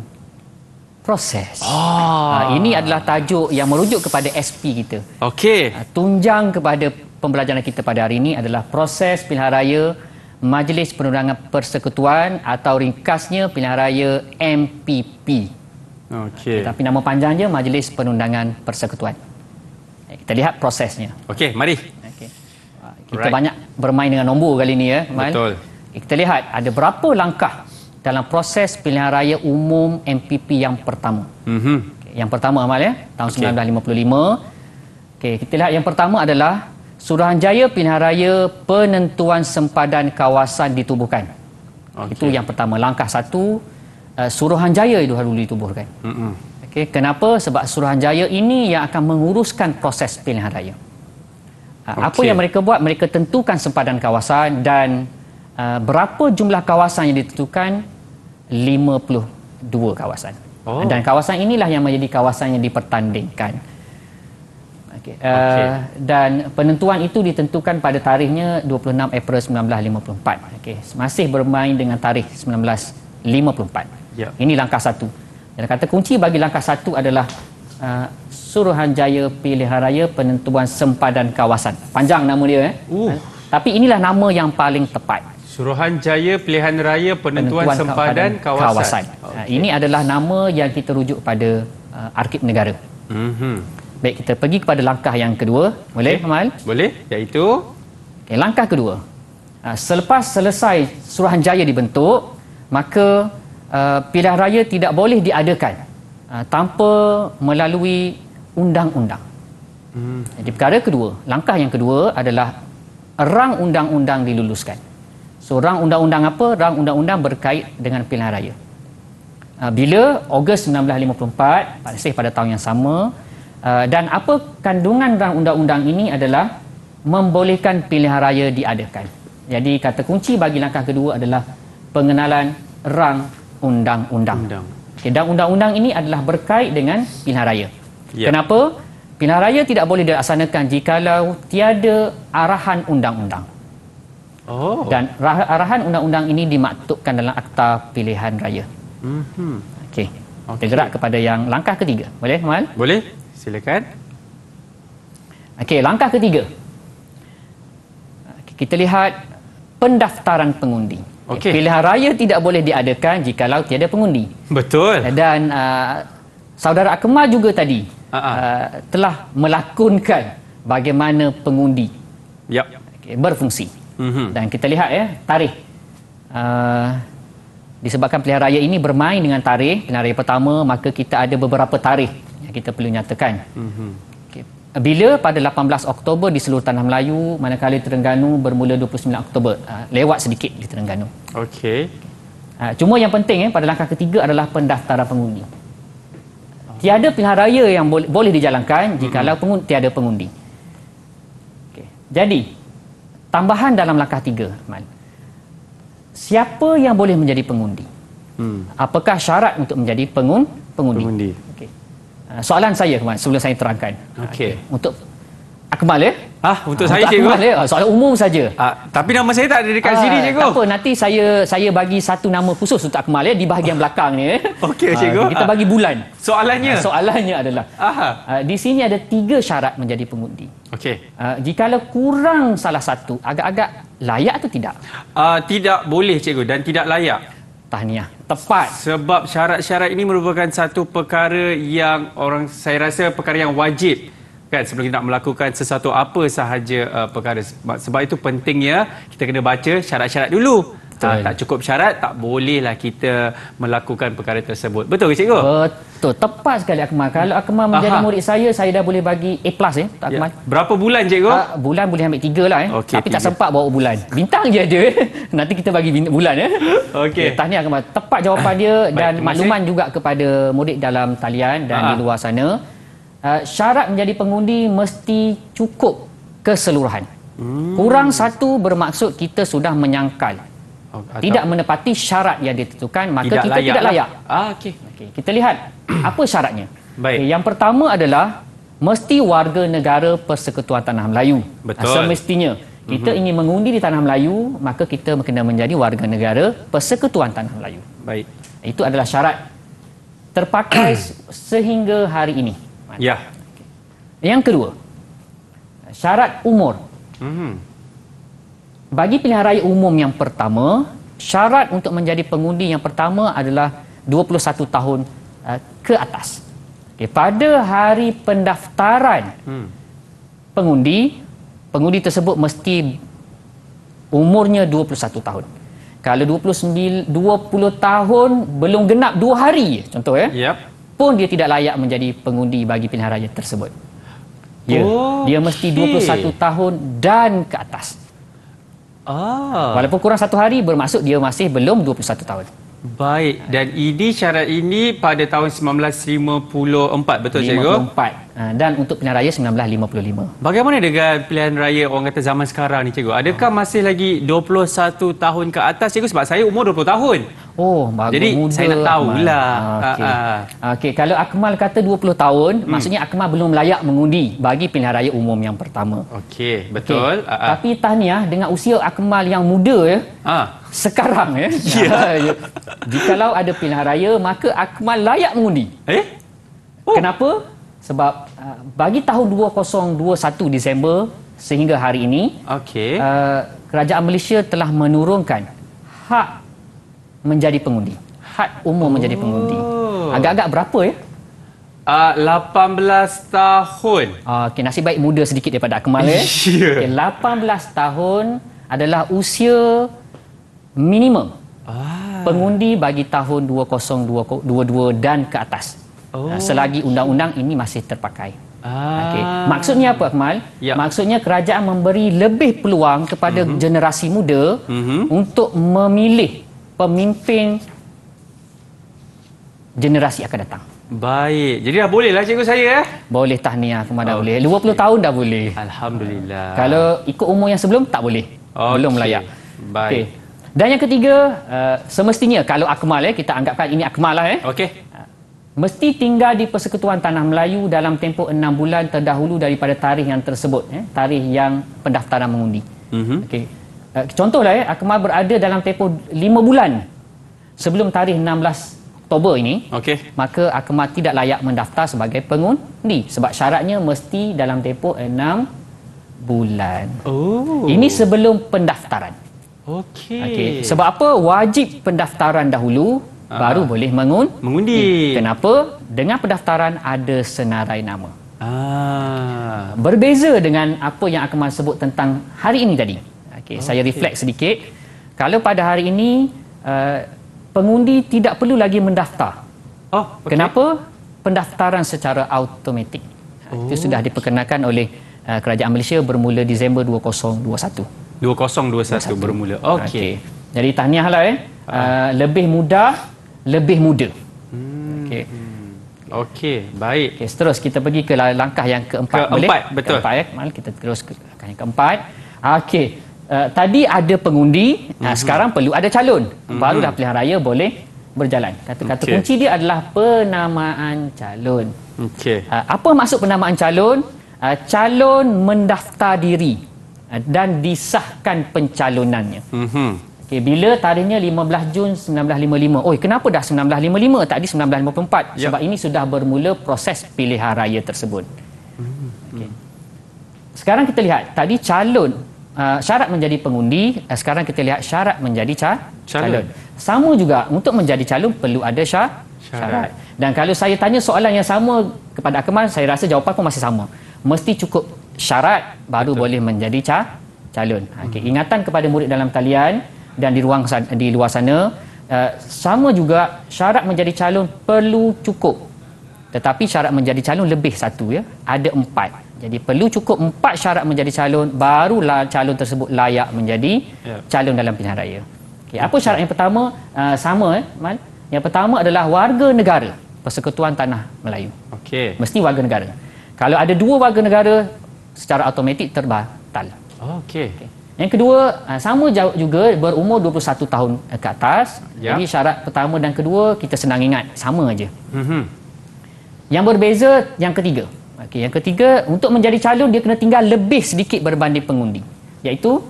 proses. Oh. Uh, ini adalah tajuk yang merujuk kepada SP kita. Okey. Uh, tunjang kepada pembelajaran kita pada hari ini adalah proses pilihan raya Majlis Penerangan Persekutuan atau ringkasnya Pilihan Raya MPP. Okey. Okay, tapi nama panjangnya Majlis Penundangan Persekutuan. Eh, kita lihat prosesnya. Okey, mari. Okey. Ah, kita right. banyak bermain dengan nombor kali ini ya, Mal. Betul. Eh, kita lihat ada berapa langkah dalam proses pilihan raya umum MPP yang pertama. Mm-hmm. Okay, yang pertama Amal ya, tahun okay. 1955. Okay. kita lihat yang pertama adalah Suruhanjaya Pilihan Raya penentuan sempadan kawasan ditubuhkan. Okay. Itu yang pertama. Langkah satu, uh, Suruhanjaya itu harus ditubuhkan. Mm-hmm. Okay. Kenapa? Sebab Suruhanjaya ini yang akan menguruskan proses pilihan raya. Uh, eh, okay. Apa yang mereka buat? Mereka tentukan sempadan kawasan dan uh, berapa jumlah kawasan yang ditentukan? 52 kawasan. Oh. Dan kawasan inilah yang menjadi kawasan yang dipertandingkan okay. uh, dan penentuan itu ditentukan pada tarikhnya 26 April 1954 okay. masih bermain dengan tarikh 1954 yeah. ini langkah satu dan kata kunci bagi langkah satu adalah uh, Suruhanjaya Raya Penentuan Sempadan Kawasan panjang nama dia eh? uh. tapi inilah nama yang paling tepat Suruhanjaya Pilihan Raya Penentuan, Penentuan Sempadan Kawasan. kawasan. Okay. Ini adalah nama yang kita rujuk pada uh, arkib negara. Mm-hmm. Baik kita pergi kepada langkah yang kedua. Boleh, okay. Mal? Boleh, iaitu okay, langkah kedua. Ah, selepas selesai Suruhanjaya dibentuk, maka uh, pilihan raya tidak boleh diadakan uh, tanpa melalui undang-undang. Hmm. Jadi perkara kedua, langkah yang kedua adalah rang undang-undang diluluskan. So rang undang-undang apa? Rang undang-undang berkait dengan pilihan raya. bila Ogos 1954, pada pada tahun yang sama, Uh, dan apa kandungan dalam undang-undang ini adalah membolehkan pilihan raya diadakan. Jadi kata kunci bagi langkah kedua adalah pengenalan rang undang-undang. Undang. Okay, dan undang-undang ini adalah berkait dengan pilihan raya. Yep. Ya. Kenapa? Pilihan raya tidak boleh dilaksanakan jikalau tiada arahan undang-undang. Oh. Dan arahan undang-undang ini dimaktubkan dalam akta pilihan raya. Mm-hmm. Okey. Okay. Kita gerak kepada yang langkah ketiga. Boleh, Mal? Boleh. Silakan. Okey, langkah ketiga. Kita lihat pendaftaran pengundi. Okay. Pilihan raya tidak boleh diadakan jikalau tiada pengundi. Betul. Dan uh, saudara Akmal juga tadi uh-huh. uh, telah melakonkan bagaimana pengundi yep. okay, berfungsi. Uh-huh. Dan kita lihat ya, tarikh. Uh, disebabkan pilihan raya ini bermain dengan tarikh. Pilihan raya pertama, maka kita ada beberapa tarikh kita perlu nyatakan. Mhm. Okay. Bila pada 18 Oktober di seluruh tanah Melayu, manakala Terengganu bermula 29 Oktober, uh, lewat sedikit di Terengganu. Okey. Uh, cuma yang penting eh, pada langkah ketiga adalah pendaftaran pengundi. Tiada pilihan raya yang boleh, boleh dijalankan jika mhm. pengund- tiada pengundi. Okay. Jadi, tambahan dalam langkah tiga, Man. Siapa yang boleh menjadi pengundi? Hmm. Apakah syarat untuk menjadi pengun pengundi? pengundi. Okay. Ah, soalan saya kemarin sebelum saya terangkan. Okey. Okay. Untuk Akmal ya? Ah, untuk, eh? ah, untuk ah, saya Akmal, cikgu. Ya? Soalan umum saja. Ah, tapi nama saya tak ada dekat ah, sini cikgu. Tak apa, nanti saya saya bagi satu nama khusus untuk Akmal ya eh, di bahagian belakang ni. Eh. Okey cikgu. Ah, kita bagi bulan. Soalannya. Ah, soalannya adalah. Ah, di sini ada tiga syarat menjadi pengundi. Okey. Ah, jikalau kurang salah satu, agak-agak layak atau tidak? Ah, tidak boleh cikgu dan tidak layak tahniah tepat sebab syarat-syarat ini merupakan satu perkara yang orang saya rasa perkara yang wajib kan sebelum kita nak melakukan sesuatu apa sahaja uh, perkara sebab itu pentingnya kita kena baca syarat-syarat dulu Ha, tak cukup syarat, tak bolehlah kita melakukan perkara tersebut. Betul ke cikgu? Betul. Tepat sekali Akmal. Kalau Akmal menjadi Aha. murid saya, saya dah boleh bagi A+. Eh, Akmal. Ya. Berapa bulan cikgu? Ha, bulan boleh ambil tiga lah. Eh. Okay, Tapi tiga. tak sempat bawa bulan. Bintang je ada. Eh. Nanti kita bagi bulan. Eh. Okay. Ya, tahniah Akmal. Tepat jawapan dia dan Baik, makluman juga kepada murid dalam talian dan Aha. di ah. luar sana. Uh, syarat menjadi pengundi mesti cukup keseluruhan. Hmm. Kurang satu bermaksud kita sudah menyangkal. Atau tidak menepati syarat yang ditentukan maka tidak kita layak tidak layak. Lah. Ah, okay. Okay, kita lihat apa syaratnya. Baik. Okay, yang pertama adalah mesti warga negara Persekutuan Tanah Melayu. Betul. Semestinya kita mm-hmm. ingin mengundi di Tanah Melayu maka kita kena menjadi warga negara Persekutuan Tanah Melayu. Baik. Itu adalah syarat terpakai sehingga hari ini. Ya. Yang kedua syarat umur. Mm-hmm. Bagi pilihan raya umum yang pertama, syarat untuk menjadi pengundi yang pertama adalah 21 tahun uh, ke atas. Okay, pada hari pendaftaran hmm. pengundi, pengundi tersebut mesti umurnya 21 tahun. Kalau 29, 20 tahun belum genap 2 hari, contoh ya, yep. pun dia tidak layak menjadi pengundi bagi pilihan raya tersebut. Dia, ya. okay. dia mesti 21 tahun dan ke atas. Ah. Walaupun kurang satu hari bermaksud dia masih belum 21 tahun. Baik dan ini e syarat ini pada tahun 1954 betul cikgu? 54. Jago? Ah, dan untuk pilihan raya 1955. Bagaimana dengan pilihan raya orang kata zaman sekarang ni cikgu? Adakah oh. masih lagi 21 tahun ke atas cikgu sebab saya umur 20 tahun. Oh, bagus. Jadi muda, saya nak tahulah. Ah, okey. Ah, okay, kalau Akmal kata 20 tahun, hmm. maksudnya Akmal belum layak mengundi bagi pilihan raya umum yang pertama. Okey, betul. Okay. Uh-huh. Tapi tahniah dengan usia Akmal yang muda ya. Uh. Sekarang ya. Yeah. Ya. ya. Jikalau ada pilihan raya, maka Akmal layak mengundi. Eh? Oh. Kenapa? sebab uh, bagi tahun 2021 Disember sehingga hari ini okey uh, kerajaan Malaysia telah menurunkan hak menjadi pengundi hak umur oh. menjadi pengundi oh. agak-agak berapa ya Uh, 18 tahun. Ah, okay, nasib baik muda sedikit daripada Akmal eh. Yeah. Okay, 18 tahun adalah usia minimum. Ah. Pengundi bagi tahun 2022 dan ke atas. Oh. Selagi undang-undang ini masih terpakai. Ah. Okay. Maksudnya apa Akmal? Ya. Maksudnya kerajaan memberi lebih peluang kepada uh mhm. -huh. generasi muda uh mhm. -huh. untuk memilih pemimpin generasi akan datang. Baik. Jadi dah boleh lah cikgu saya eh? Boleh tahniah Akmal okay. dah boleh. 20 tahun dah boleh. Alhamdulillah. Kalau ikut umur yang sebelum tak boleh. Okay. Belum layak. Baik. Okay. Dan yang ketiga, uh, semestinya kalau Akmal eh kita anggapkan ini Akmal lah eh. Okey mesti tinggal di Persekutuan Tanah Melayu dalam tempoh enam bulan terdahulu daripada tarikh yang tersebut eh, tarikh yang pendaftaran mengundi mm-hmm. okay. uh, eh, contohlah eh, Akmal berada dalam tempoh lima bulan sebelum tarikh 16 Oktober ini okay. maka Akmal tidak layak mendaftar sebagai pengundi sebab syaratnya mesti dalam tempoh enam bulan oh. ini sebelum pendaftaran Okey. Okay. Sebab apa? Wajib pendaftaran dahulu Aha. baru boleh mengun mengundi. Hmm. Kenapa? Dengan pendaftaran ada senarai nama. Ah. Berbeza dengan apa yang Akmal sebut tentang hari ini tadi. Okey, oh, saya okay. reflect sedikit. Kalau pada hari ini uh, pengundi tidak perlu lagi mendaftar. Oh, okay. kenapa? Pendaftaran secara automatik. Oh, Itu sudah diperkenalkan oleh uh, Kerajaan Malaysia bermula Disember 2021. 2021, 2021. bermula. Okey. Okay. Jadi tahniahlah eh. Uh, lebih mudah lebih muda. Hmm. Okey. Okey, baik. Okay, terus kita pergi ke langkah yang keempat, keempat boleh? Keempat, betul. Keempat, ya. Eh. Mal, kita terus ke langkah yang keempat. Okey. Uh, tadi ada pengundi, mm-hmm. uh, sekarang perlu ada calon. Mm-hmm. Barulah pilihan raya boleh berjalan. Kata-kata okay. kunci dia adalah penamaan calon. Okey. Uh, apa maksud penamaan calon? Uh, calon mendaftar diri uh, dan disahkan pencalonannya. Mhm. Okay, bila tarikhnya 15 Jun 1955? Oh, kenapa dah 1955? Tadi 1954. Yeah. Sebab ini sudah bermula proses pilihan raya tersebut. Okay. Sekarang kita lihat, tadi calon uh, syarat menjadi pengundi, uh, sekarang kita lihat syarat menjadi ca- calon. calon. Sama juga, untuk menjadi calon perlu ada sya- syarat. syarat. Dan kalau saya tanya soalan yang sama kepada Akmal, saya rasa jawapan pun masih sama. Mesti cukup syarat baru Betul. boleh menjadi ca- calon. Ha, okay. Hmm. Ingatan kepada murid dalam talian, dan di ruang di luar sana eh, sama juga syarat menjadi calon perlu cukup tetapi syarat menjadi calon lebih satu ya ada empat jadi perlu cukup empat syarat menjadi calon barulah calon tersebut layak menjadi ya. calon dalam pilihan raya okay, apa syarat yang pertama eh, sama eh, yang pertama adalah warga negara persekutuan tanah Melayu okay. mesti warga negara kalau ada dua warga negara secara automatik terbatal okay. Okay. Yang kedua, ah, sama juga berumur 21 tahun eh, ke atas. Ya. Jadi syarat pertama dan kedua kita senang ingat, sama aja. Mm-hmm. Yang berbeza yang ketiga. okay, yang ketiga untuk menjadi calon dia kena tinggal lebih sedikit berbanding pengundi, iaitu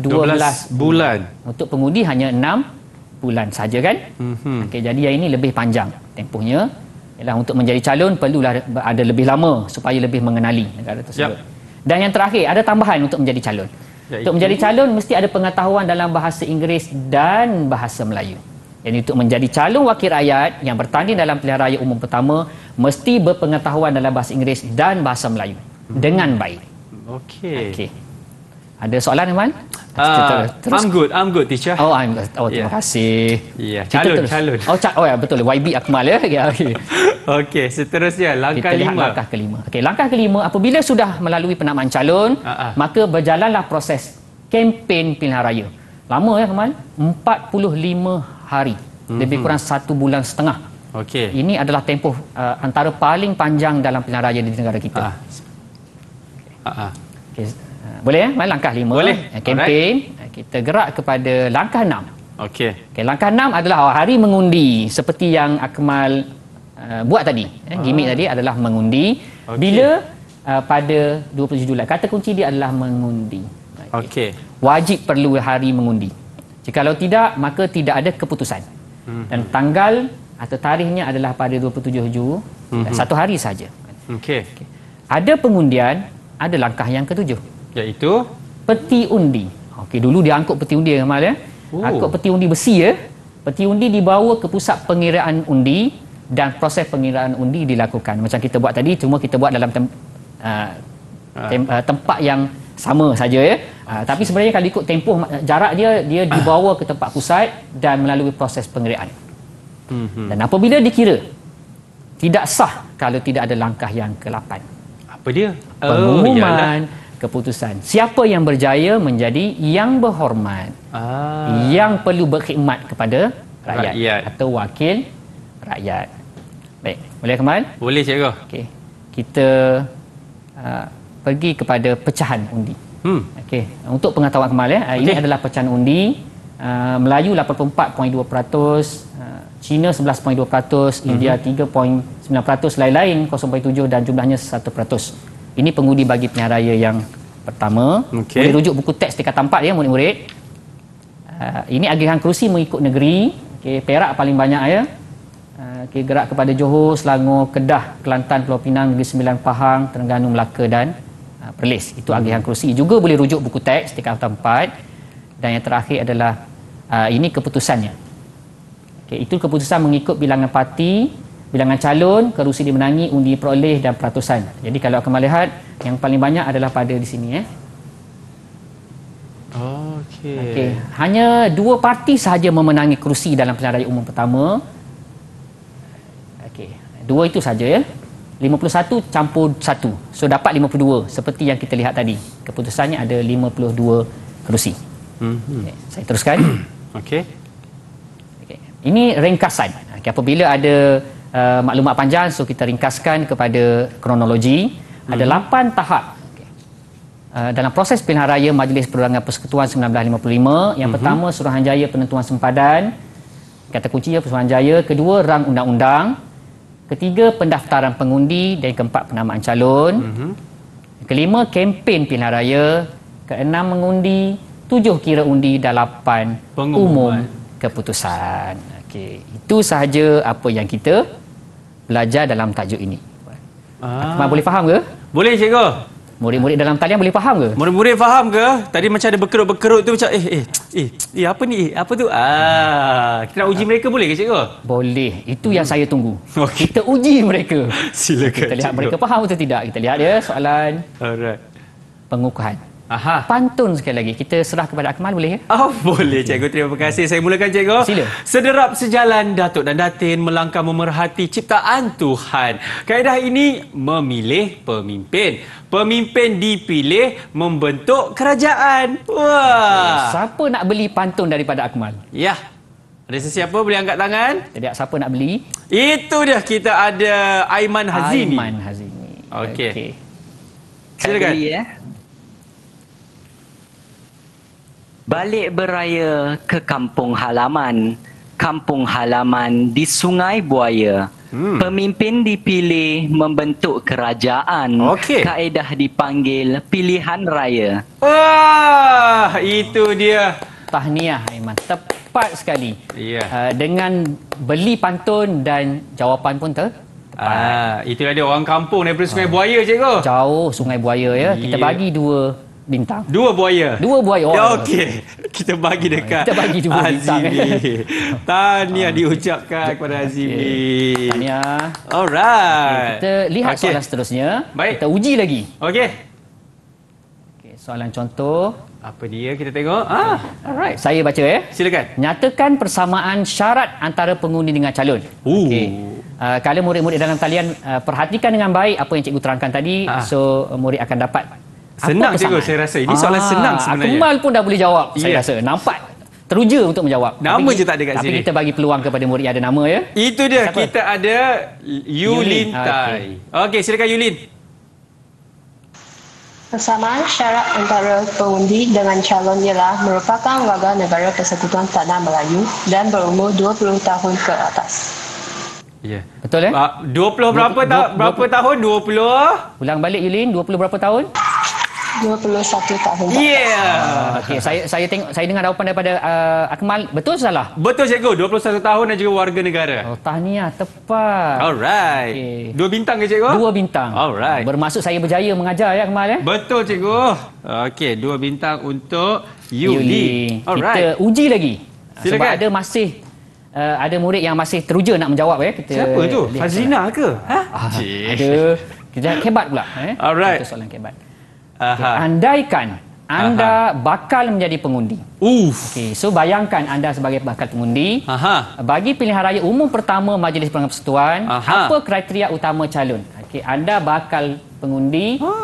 12, 12 bulan. bulan. Untuk pengundi hanya 6 bulan saja kan? Mm-hmm. Okey, jadi yang ini lebih panjang tempohnya. Ialah untuk menjadi calon perlulah ada lebih lama supaya lebih mengenali negara tersebut. Yep. Dan yang terakhir, ada tambahan untuk menjadi calon. Ya, untuk menjadi calon mesti ada pengetahuan dalam bahasa Inggeris dan bahasa Melayu. Dan untuk menjadi calon wakil rakyat yang bertanding dalam pilihan raya umum pertama mesti berpengetahuan dalam bahasa Inggeris dan bahasa Melayu dengan baik. Okey. Okey. Ada soalan Iman? Uh, I'm good, I'm good teacher. Oh, I'm oh yeah. terima kasih. yeah. calon, calon. Oh, cak, oh ya, betul. YB Akmal ya. ya okey. Okay. okay, seterusnya langkah Kita lima. Langkah kelima. Okay, langkah kelima apabila sudah melalui penamaan calon, uh, uh. maka berjalanlah proses kempen pilihan raya. Lama ya, Akmal? 45 hari. Mm-hmm. Lebih kurang satu bulan setengah. Okay. Ini adalah tempoh uh, antara paling panjang dalam pilihan raya di negara kita. Ha. Uh. Uh, uh. Okey. Boleh ya? Eh? Mari langkah lima. Boleh. Eh, kempen. Eh, kita gerak kepada langkah enam. Okey. Okay, langkah enam adalah hari mengundi. Seperti yang Akmal uh, buat tadi. Eh, ah. gimik tadi adalah mengundi. Okay. Bila uh, pada 27 Julai. Kata kunci dia adalah mengundi. Okey. Okay. Wajib perlu hari mengundi. Jika kalau tidak, maka tidak ada keputusan. hmm Dan tanggal atau tarikhnya adalah pada 27 Julai. Mm-hmm. Satu hari saja. Okey. Okay. Ada pengundian, ada langkah yang ketujuh iaitu peti undi. Okey dulu dia angkut peti undi Kamal ya. Oh. Angkut peti undi besi ya. Peti undi dibawa ke pusat pengiraan undi dan proses pengiraan undi dilakukan macam kita buat tadi cuma kita buat dalam tem- uh, tem- uh, tempat yang sama saja ya. Uh, tapi sebenarnya kalau ikut tempoh jarak dia dia dibawa ke tempat pusat dan melalui proses pengiraan. Mm-hmm. Dan apabila dikira tidak sah kalau tidak ada langkah yang ke-8. Apa dia? Oh, Pengumuman oh, keputusan siapa yang berjaya menjadi yang berhormat ah. yang perlu berkhidmat kepada rakyat, rakyat atau wakil rakyat baik boleh Kemal? boleh cikgu okey kita uh, pergi kepada pecahan undi hmm okey untuk pengetahuan Kemal ya eh, okay. ini adalah pecahan undi uh, Melayu 84.2% China 11.2%, India 3.9%, mhm. lain-lain 0.7% dan jumlahnya 1%. Ini pengundi bagi pilihan raya yang pertama. Okay. Boleh rujuk buku teks dekat tempat ya murid-murid. Uh, ini agihan kerusi mengikut negeri. Okey, Perak paling banyak ya. Uh, ah, okay, gerak kepada Johor, Selangor, Kedah, Kelantan, Pulau Pinang, Negeri Sembilan, Pahang, Terengganu, Melaka dan uh, Perlis. Itu hmm. agihan kerusi. Juga boleh rujuk buku teks dekat tempat. Dan yang terakhir adalah uh, ini keputusannya. Okay, itu keputusan mengikut bilangan parti bilangan calon, kerusi dimenangi, undi peroleh dan peratusan. Jadi kalau akan melihat yang paling banyak adalah pada di sini eh. Okey. Okey, hanya dua parti sahaja memenangi kerusi dalam pilihan raya umum pertama. Okey, dua itu saja ya. 51 campur 1. So dapat 52 seperti yang kita lihat tadi. Keputusannya ada 52 kerusi. Hmm. Okay. Saya teruskan. Okey. Okey. Ini ringkasan. Okay. apabila ada uh, maklumat panjang so kita ringkaskan kepada kronologi hmm. ada lapan tahap uh, dalam proses pilihan raya Majlis Perundangan Persekutuan 1955, yang uh-huh. pertama Suruhanjaya Penentuan Sempadan, kata kunci ya Suruhanjaya, kedua rang undang-undang, ketiga pendaftaran pengundi dan keempat penamaan calon, uh-huh. kelima kempen pilihan raya, keenam mengundi, tujuh kira undi dan lapan pengumuman umum keputusan. Okey, itu sahaja apa yang kita belajar dalam tajuk ini. Ah. Mak boleh faham ke? Boleh cikgu. Murid-murid dalam talian boleh faham ke? Murid-murid faham ke? Tadi macam ada berkerut-berkerut tu macam eh eh eh, eh apa ni? Eh, apa tu? Ah, kita nak uji ah. mereka boleh ke cikgu? Boleh. Itu yang hmm. saya tunggu. Okay. Kita uji mereka. Silakan. Kita lihat cikgu. mereka faham atau tidak. Kita lihat ya soalan. Alright. Pengukuhan. Aha. Pantun sekali lagi. Kita serah kepada Akmal boleh ya? Oh, boleh cikgu. Terima kasih. Saya mulakan cikgu. Sila. Sederap sejalan Datuk dan Datin melangkah memerhati ciptaan Tuhan. Kaedah ini memilih pemimpin. Pemimpin dipilih membentuk kerajaan. Wah. Siapa nak beli pantun daripada Akmal? Ya. Ada sesiapa boleh angkat tangan? Jadi siapa nak beli? Itu dia kita ada Aiman Hazini. Aiman Hazini. Okey. Okay. Silakan. Beli, eh? balik beraya ke kampung halaman kampung halaman di sungai buaya hmm. pemimpin dipilih membentuk kerajaan okay. kaedah dipanggil pilihan raya Wah, itu dia tahniah aiman tepat sekali yeah. uh, dengan beli pantun dan jawapan pun ter Ah, itulah dia orang kampung daripada Sungai ah. Buaya cikgu. Jauh Sungai Buaya ya. Yeah. Kita bagi dua bintang. Dua buaya. Dua buaya. Ya, Okey. Kita bagi dekat kita bagi dua Azimi. bintang. Eh. Tahniah ah. diucapkan kepada Azimi. Okay. Tahniah. Alright. Okay, kita lihat okay. soalan seterusnya. Baik. Kita uji lagi. Okey. Okey, soalan contoh. Apa dia? Kita tengok. Ah. Alright. Saya baca ya. Eh. Silakan. Nyatakan persamaan syarat antara pengundi dengan calon. Ooh. Okay. Uh, ah, kalau murid-murid dalam talian uh, perhatikan dengan baik apa yang cikgu terangkan tadi ah. so murid akan dapat Senang je ke eh? saya rasa. Ini ah, soalan senang sebenarnya. Akmal pun dah boleh jawab yeah. saya rasa. Nampak teruja untuk menjawab. Nama tapi, je tak ada kat tapi sini. Tapi kita bagi peluang kepada murid ada nama ya. Itu dia. Siapa? Kita ada Yulin, Tai. Okey, okay, silakan Yulin. Persamaan syarat antara pengundi dengan calon ialah merupakan warga negara persekutuan tanah Melayu dan berumur 20 tahun ke atas. Ya. Betul ya? Eh? 20 berapa, 20, ta- berapa 20, tahun? 20. Ulang balik Yulin, 20 berapa tahun? 21 tahun. Ya. Yeah. Okay. saya saya tengok saya dengar jawapan daripada uh, Akmal betul salah? Betul cikgu, 21 tahun dan juga warga negara. Oh, tahniah tepat. Alright. Okay. Dua bintang ke cikgu? Dua bintang. Alright. Bermaksud saya berjaya mengajar ya Akmal eh? Betul cikgu. Okey, dua bintang untuk Yuli. Alright. Kita uji lagi. Silakan. Sebab ada masih Uh, ada murid yang masih teruja nak menjawab ya kita siapa tu Fazlina ke ha ah, ada kita hebat pula eh alright soalan hebat Okay. Andaikan anda Aha. bakal menjadi pengundi. Uf. Okay. So bayangkan anda sebagai bakal pengundi. Aha. Bagi pilihan raya umum pertama Majlis Perangkat Persatuan, apa kriteria utama calon? Okay. Anda bakal pengundi, ha.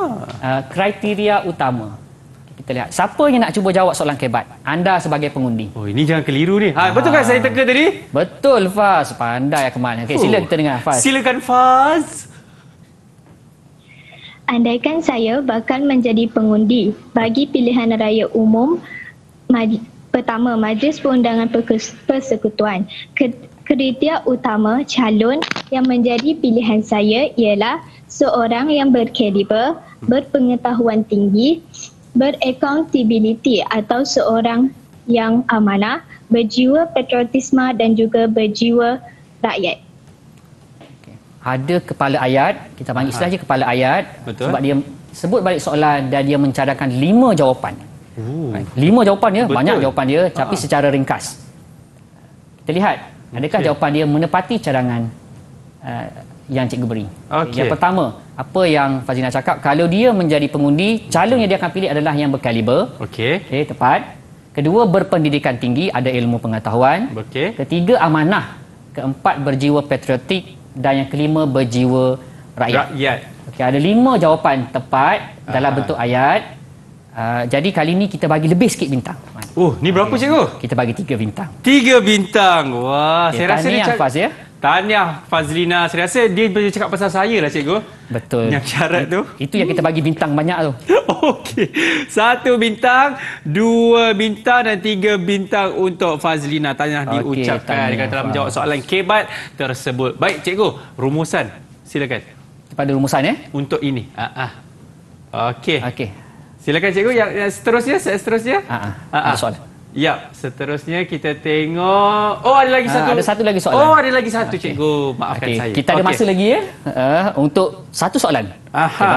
uh, kriteria utama. Kita lihat. Siapa yang nak cuba jawab soalan kebat? Anda sebagai pengundi. Oh, ini jangan keliru ni. Ha, ah. betul kan saya teka tadi? Betul, Faz. Pandai, ya Akmal. Okay, sila oh. kita dengar, Faz. Silakan, Faz andaikan saya bakal menjadi pengundi bagi pilihan raya umum maj- pertama Majlis Perundangan Persekutuan. Kriteria utama calon yang menjadi pilihan saya ialah seorang yang berkaliber, berpengetahuan tinggi, berakuntabiliti atau seorang yang amanah, berjiwa patriotisma dan juga berjiwa rakyat ada kepala ayat kita panggil istilahnya kepala ayat Betul. sebab dia sebut balik soalan dan dia mencadangkan lima jawapan Ooh. lima jawapan ya banyak jawapan dia tapi secara ringkas kita lihat adakah okay. jawapan dia menepati cadangan uh, yang cikgu beri okay. yang pertama apa yang Fazina cakap kalau dia menjadi pengundi calon yang dia akan pilih adalah yang berkaliber okey okay, tepat kedua berpendidikan tinggi ada ilmu pengetahuan okay. ketiga amanah keempat berjiwa patriotik dan yang kelima berjiwa rakyat. rakyat. Okey, ada lima jawapan tepat dalam bentuk ayat. Uh, jadi kali ini kita bagi lebih sikit bintang. Oh, ni berapa okay. cikgu? Kita bagi tiga bintang. Tiga bintang. Wah, okay, saya rasa ni cak- ya. Tahniah Fazlina. Saya rasa dia boleh cakap pasal saya lah cikgu. Betul. Yang syarat tu. Itu yang kita bagi bintang banyak tu. Okey. Satu bintang, dua bintang dan tiga bintang untuk Fazlina. Tahniah okay, diucapkan. Tanya. Dia telah menjawab soalan kebat tersebut. Baik cikgu, rumusan. Silakan. Kepada rumusan eh. Untuk ini. Ah, ah. Okey. Okey. Silakan cikgu yang, yang seterusnya, seterusnya. Ah, ah. Ah, ah. Soalan. Ya, seterusnya kita tengok. Oh, ada lagi ah, satu. Uh, ada satu lagi soalan. Oh, ada lagi satu, okay. cikgu. Maafkan okay. saya. Kita ada okay. masa lagi ya uh, untuk satu soalan. Aha.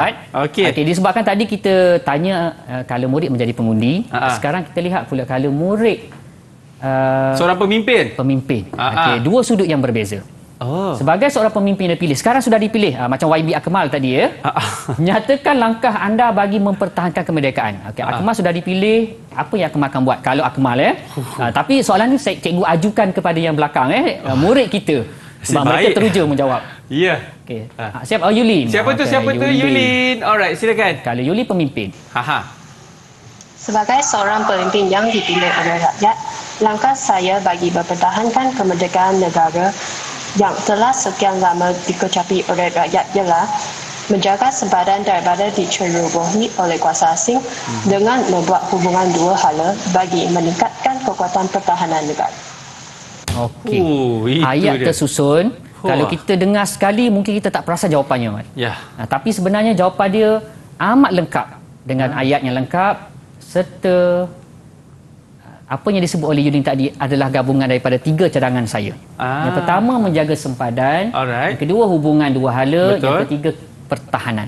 Okey. Okey, disebabkan tadi kita tanya uh, eh, kalau murid menjadi pengundi, Aha. sekarang kita lihat pula kalau murid uh, seorang pemimpin. Pemimpin. Okey, dua sudut yang berbeza. Oh. sebagai seorang pemimpin yang dipilih, sekarang sudah dipilih uh, macam YB Akmal tadi ya uh, uh. nyatakan langkah anda bagi mempertahankan kemerdekaan Okay, uh, uh. Akmal sudah dipilih apa yang Akmal akan buat kalau Akmal ya uh, tapi soalan ini saya cikgu ajukan kepada yang belakang eh uh, murid kita sebab Baik. mereka teruja menjawab ya yeah. okey uh. uh, siap oh Yulin siapa okay. tu siapa Yulin. tu Yulin alright silakan kalau Yulin pemimpin haha sebagai seorang pemimpin yang dipilih oleh rakyat langkah saya bagi mempertahankan kemerdekaan negara yang telah sekian lama dikecapi oleh rakyat ialah menjaga sempadan daripada dicerobohi oleh kuasa asing hmm. dengan membuat hubungan dua hala bagi meningkatkan kekuatan pertahanan negara. Okey. Uh, Ayat dia. tersusun. Huh. Kalau kita dengar sekali, mungkin kita tak perasa jawapannya. Ya. Yeah. Nah, tapi sebenarnya jawapan dia amat lengkap dengan hmm. ayatnya lengkap serta apa yang disebut oleh Yudin tadi adalah gabungan daripada tiga cadangan saya. Ah. Yang pertama menjaga sempadan, Alright. yang kedua hubungan dua hala, Betul. yang ketiga pertahanan.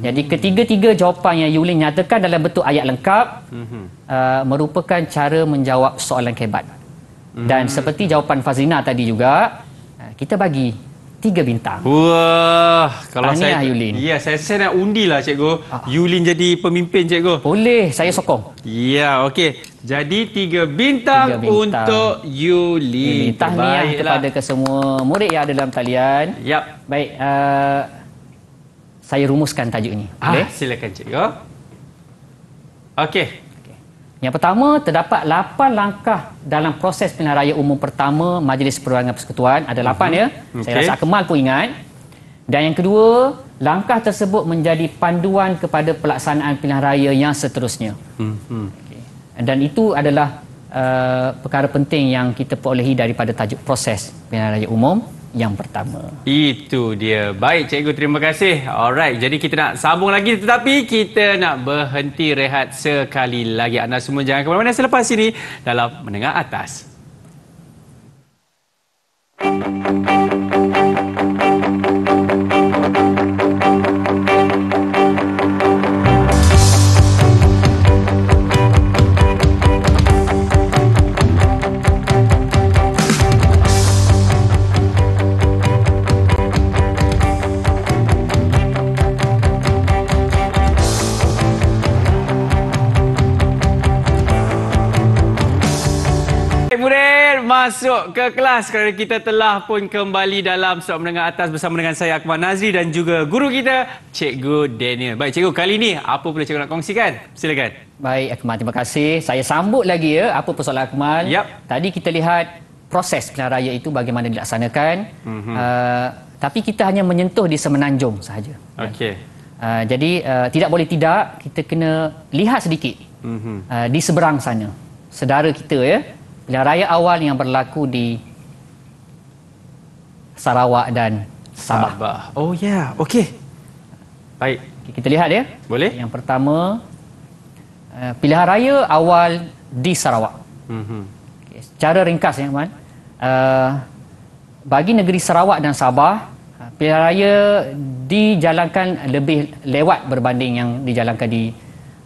Jadi ketiga-tiga jawapan yang Yulin nyatakan dalam bentuk ayat lengkap mm-hmm. uh, merupakan cara menjawab soalan kebat. Mm-hmm. Dan hmm. seperti jawapan Fazlina tadi juga, uh, kita bagi tiga bintang. Wah, kalau Tahniah, saya Yulin. Ya, saya saya nak undilah cikgu. Uh-huh. Yulin jadi pemimpin cikgu. Boleh, saya sokong. Ya, okey. Jadi tiga bintang, tiga bintang. untuk Yuli. Tahniah Baiklah. kepada kesemua murid yang ada dalam talian. Yap. Baik, uh, saya rumuskan tajuk ini. Ah, Boleh? Silakan cikgu. Okey. Yang pertama, terdapat lapan langkah dalam proses pilihan raya umum pertama Majlis Perundangan Persekutuan. Ada lapan uh -huh. ya. Okay. Mhm. Saya rasa Akmal pun ingat. Dan yang kedua, langkah tersebut menjadi panduan kepada pelaksanaan pilihan raya yang seterusnya. Uh mhm. -huh dan itu adalah uh, perkara penting yang kita perolehi daripada tajuk proses pilihan raya umum yang pertama. Itu dia. Baik cikgu terima kasih. Alright, jadi kita nak sambung lagi tetapi kita nak berhenti rehat sekali lagi. Anda semua jangan ke mana-mana selepas ini dalam menengah atas. Thank you. masuk ke kelas kerana kita telah pun kembali dalam Sok Menengah Atas bersama dengan saya Akmal Nazri dan juga guru kita Cikgu Daniel. Baik Cikgu, kali ini apa pula Cikgu nak kongsikan? Silakan. Baik Akmal, terima kasih. Saya sambut lagi ya apa persoalan Akmal. Yep. Tadi kita lihat proses pilihan raya itu bagaimana dilaksanakan. Mm-hmm. Uh, tapi kita hanya menyentuh di semenanjung sahaja. Okay. Uh, jadi uh, tidak boleh tidak, kita kena lihat sedikit mm-hmm. uh, di seberang sana. Sedara kita ya pilihan raya awal yang berlaku di Sarawak dan Sabah. Sabah. Oh ya, yeah. okey. Baik. Okay, kita lihat ya. Boleh. Yang pertama, uh, pilihan raya awal di Sarawak. Mm-hmm. Okay, secara ringkas ya, Man. Uh, eh, bagi negeri Sarawak dan Sabah, eh, pilihan raya dijalankan lebih lewat berbanding yang dijalankan di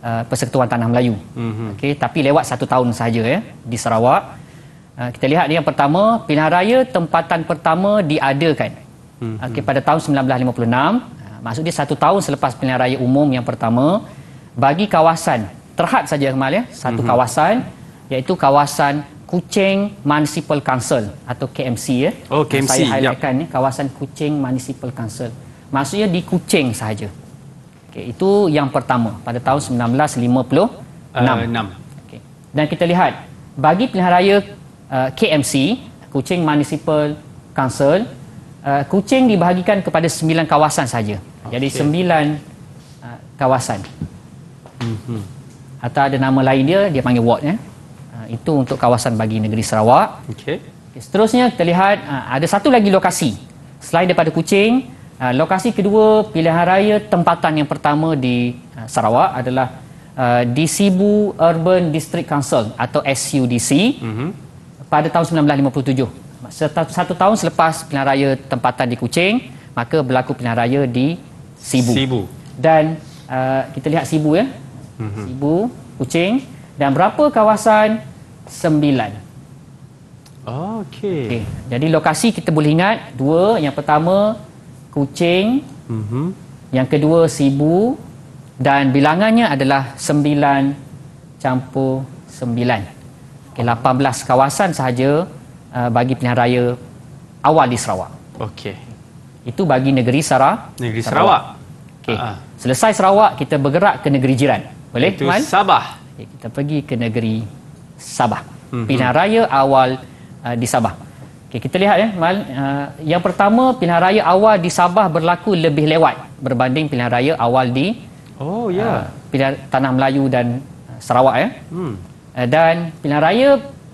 Uh, Persekutuan Tanah Melayu. Mm-hmm. Okey, tapi lewat satu tahun saja ya eh, di Sarawak. Uh, kita lihat ni yang pertama, pilihan raya tempatan pertama diadakan. Mm-hmm. Okey, pada tahun 1956, uh, maksud dia satu tahun selepas pilihan raya umum yang pertama bagi kawasan terhad saja Kemal ya, satu mm-hmm. kawasan iaitu kawasan Kuching Municipal Council atau KMC ya. Oh, KMC. Saya highlightkan yep. ni kawasan Kuching Municipal Council. Maksudnya di Kuching sahaja. Okay, itu yang pertama pada tahun 1956. Uh, okay. Dan kita lihat bagi pilihan raya uh, eh, KMC, Kuching Municipal Council, uh, Kuching dibahagikan kepada sembilan kawasan saja. Okay. Jadi sembilan uh, kawasan. Mm-hmm. Atau ada nama lain dia, dia panggil ward. Eh? Uh, itu untuk kawasan bagi negeri Sarawak. Okay. Okay, seterusnya kita lihat uh, ada satu lagi lokasi. Selain daripada Kuching, Ah, lokasi kedua pilihan raya tempatan yang pertama di ah, Sarawak adalah uh, ah, di Sibu Urban District Council atau SUDC mm-hmm. pada tahun 1957 satu, satu tahun selepas pilihan raya tempatan di Kuching maka berlaku pilihan raya di Sibu, Sibu. dan uh, kita lihat Sibu ya mm-hmm. Sibu Kuching dan berapa kawasan sembilan oh, Okey. Okay. Jadi lokasi kita boleh ingat dua. Yang pertama kucing. Mm-hmm. Yang kedua sibu dan bilangannya adalah sembilan campur sembilan. Okay, 18 kawasan sahaja uh, bagi pilihan raya awal di Sarawak. Okey. Itu bagi negeri Sarawak. Negeri Sarawak. Sarawak. Okey. Uh-huh. Selesai Sarawak kita bergerak ke negeri jiran. Boleh? Itu Man? Sabah. Okay, kita pergi ke negeri Sabah. Mm-hmm. Pilihan raya awal uh, di Sabah. Okay, kita lihat ya. Mal, uh, yang pertama pilihan raya awal di Sabah berlaku lebih lewat berbanding pilihan raya awal di Oh Yeah. Uh, pilihan tanah Melayu dan uh, Sarawak ya. Hmm. Uh, dan pilihan raya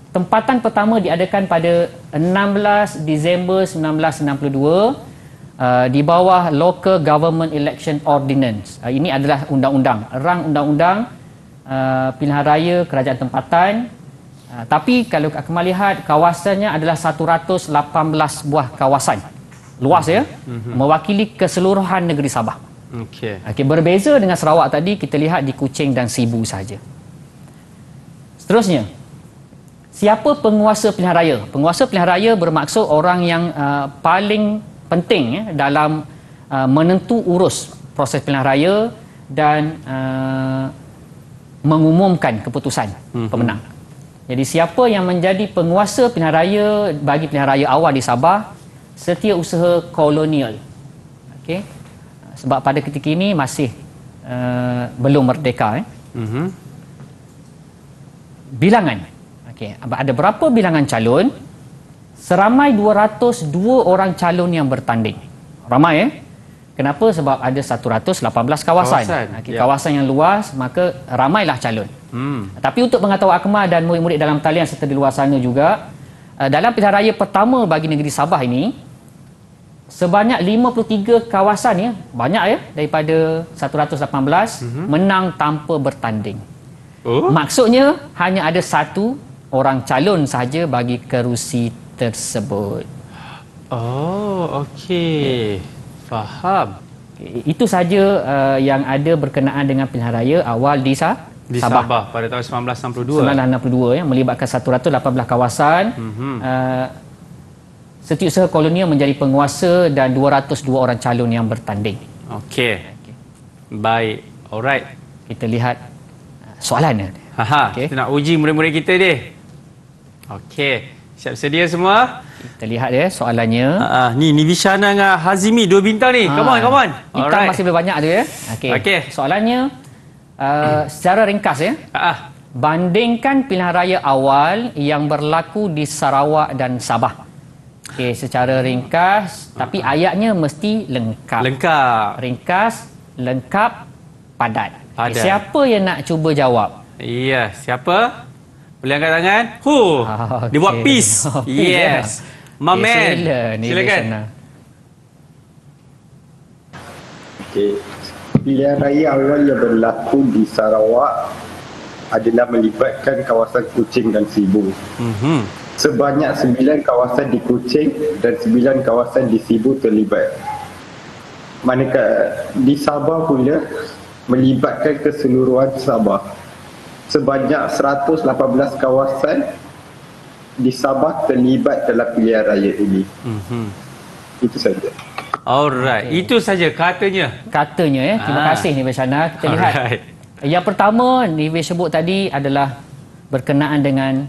tempatan pertama diadakan pada 16 Disember 1962 Uh, di bawah Local Government Election Ordinance. Uh, ini adalah undang-undang. Rang undang-undang uh, pilihan raya kerajaan tempatan Ha, tapi kalau Akmal lihat kawasannya adalah 118 buah kawasan luas ya mhm. mewakili keseluruhan negeri Sabah. Okay. Okey berbeza dengan Sarawak tadi kita lihat di Kuching dan Sibu saja. Seterusnya siapa penguasa pilihan raya? Penguasa pilihan raya bermaksud orang yang uh, paling penting ya dalam uh, menentu urus proses pilihan raya dan uh, mengumumkan keputusan mhm. pemenang. Mm-hmm. Jadi siapa yang menjadi penguasa pilihan raya bagi pilihan raya awal di Sabah, setia usaha kolonial. Okey. Sebab pada ketika ini masih uh, belum merdeka eh. Mm-hmm. Bilangan. Okey, ada berapa bilangan calon? Seramai 202 orang calon yang bertanding. Ramai eh. Kenapa? Sebab ada 118 kawasan. Kawasan, okay, yeah. kawasan yang luas, maka ramailah calon. Hmm. Tapi untuk mengetahui akmal dan murid-murid dalam talian serta di luar sana juga, eh, dalam pilihan raya pertama bagi negeri Sabah ini, sebanyak 53 kawasan ya, banyak ya daripada 118 hmm. menang tanpa bertanding. Oh. Maksudnya hanya ada satu orang calon sahaja bagi kerusi tersebut. Oh, okey. Yeah. Faham. Itu saja uh, eh, yang ada berkenaan dengan pilihan raya awal di Sabah di Sabah, Sabah pada tahun 1962 1962 ya melibatkan 118 kawasan mm-hmm. uh, setiausaha kolonial menjadi penguasa dan 202 orang calon yang bertanding okey okay. baik alright kita lihat uh, soalan ni okay. kita nak uji murid-murid kita ni okey siap sedia semua kita lihat ya soalannya uh, uh, ni ni Vishana dengan Hazimi dua bintang ni uh, come on come on kita masih lebih banyak ada ya okey okay. soalannya Eh, secara ringkas ya. Ah. Bandingkan pilihan raya awal yang berlaku di Sarawak dan Sabah. Okey, secara ringkas tapi ah. ayatnya mesti lengkap. Lengkap. Ringkas, lengkap, padat. padat. Okay, siapa yang nak cuba jawab? Iya, yeah, siapa? Boleh angkat tangan? Hu. Ah, okay. Dia buat peace. peace yes. Yeah. My okay, Silakan. Okey pilihan raya awal yang berlaku di Sarawak adalah melibatkan kawasan Kuching dan Sibu. Mm-hmm. Sebanyak sembilan kawasan di Kuching dan sembilan kawasan di Sibu terlibat. Manakala di Sabah pula melibatkan keseluruhan Sabah. Sebanyak 118 kawasan di Sabah terlibat dalam pilihan raya ini. Mm-hmm. Itu saja. Alright, okay. itu saja katanya. Katanya ya. Terima ah. kasih Nibe Shana. Kita Alright. lihat. Yang pertama Nibe sebut tadi adalah berkenaan dengan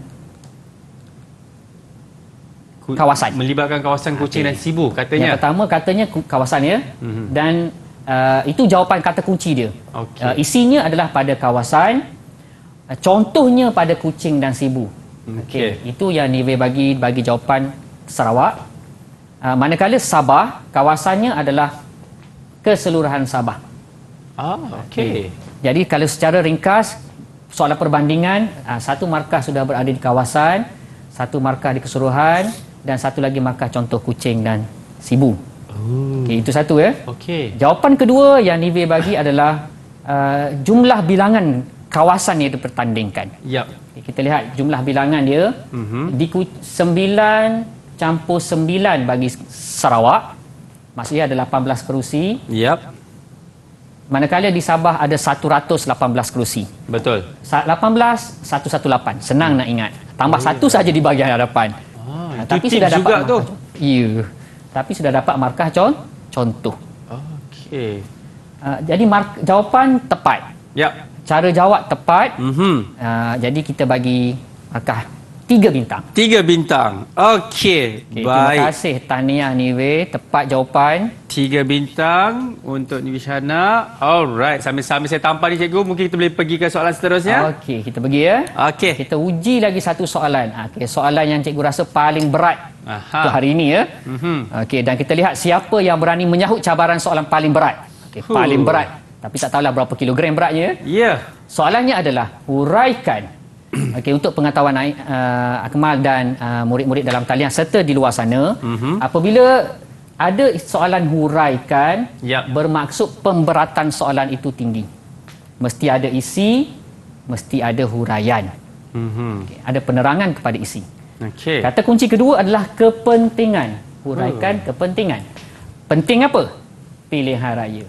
kawasan. Melibatkan kawasan Kuching okay. dan Sibu katanya. Yang pertama katanya kawasan ya. Mm-hmm. Dan uh, itu jawapan kata kunci dia. Okay. Uh, isinya adalah pada kawasan uh, contohnya pada Kuching dan Sibu. Okey, okay. itu yang Nive bagi bagi jawapan Sarawak. Ah, manakala Sabah kawasannya adalah keseluruhan Sabah. Ah, okay. Eh, jadi kalau secara ringkas soalan perbandingan ah, satu markah sudah berada di kawasan, satu markah di keseluruhan dan satu lagi markah contoh kucing dan Sibu. Oh. Okey, itu satu ya. Okay. Jawapan kedua yang Nive bagi adalah uh, jumlah bilangan kawasan yang dipertandingkan. Yep. Ya. kita lihat jumlah bilangan dia mm-hmm. di 9 campur sembilan bagi Sarawak. masih ada 18 kerusi. Yep. Manakala di Sabah ada 118 kerusi. Betul. 18, 118. Senang hmm. nak ingat. Tambah oh, satu saja di bahagian hadapan. Ah, ha, tapi sudah dapat juga tu. Ya. Yeah. Tapi sudah dapat markah con contoh. Okey. Uh, jadi mark jawapan tepat. Ya. Yep. Cara jawab tepat. Mm-hmm. Uh, jadi kita bagi markah Tiga bintang. Tiga bintang. Okey. Okay, baik. Terima kasih Tania Niwe. Tepat jawapan. Tiga bintang untuk Niwe Shana. Alright. Sambil-sambil saya tampar, ni cikgu, mungkin kita boleh pergi ke soalan seterusnya. Okey. Kita pergi ya. Okey. Kita uji lagi satu soalan. Ah, okey. Soalan yang cikgu rasa paling berat Aha. hari ini ya. Mm-hmm. Okey. Dan kita lihat siapa yang berani menyahut cabaran soalan paling berat. Okey. Huh. Paling berat. Tapi tak tahulah berapa kilogram beratnya. Ya. Yeah. Soalannya adalah, huraikan Okay untuk pengetahuan uh, Akmal dan uh, murid-murid dalam talian serta di luar sana mm-hmm. apabila ada soalan huraikan yep. Ya. bermaksud pemberatan soalan itu tinggi mesti ada isi mesti ada huraian mm-hmm. okay, ada penerangan kepada isi okay. kata kunci kedua adalah kepentingan huraikan uh. kepentingan penting apa pilihan raya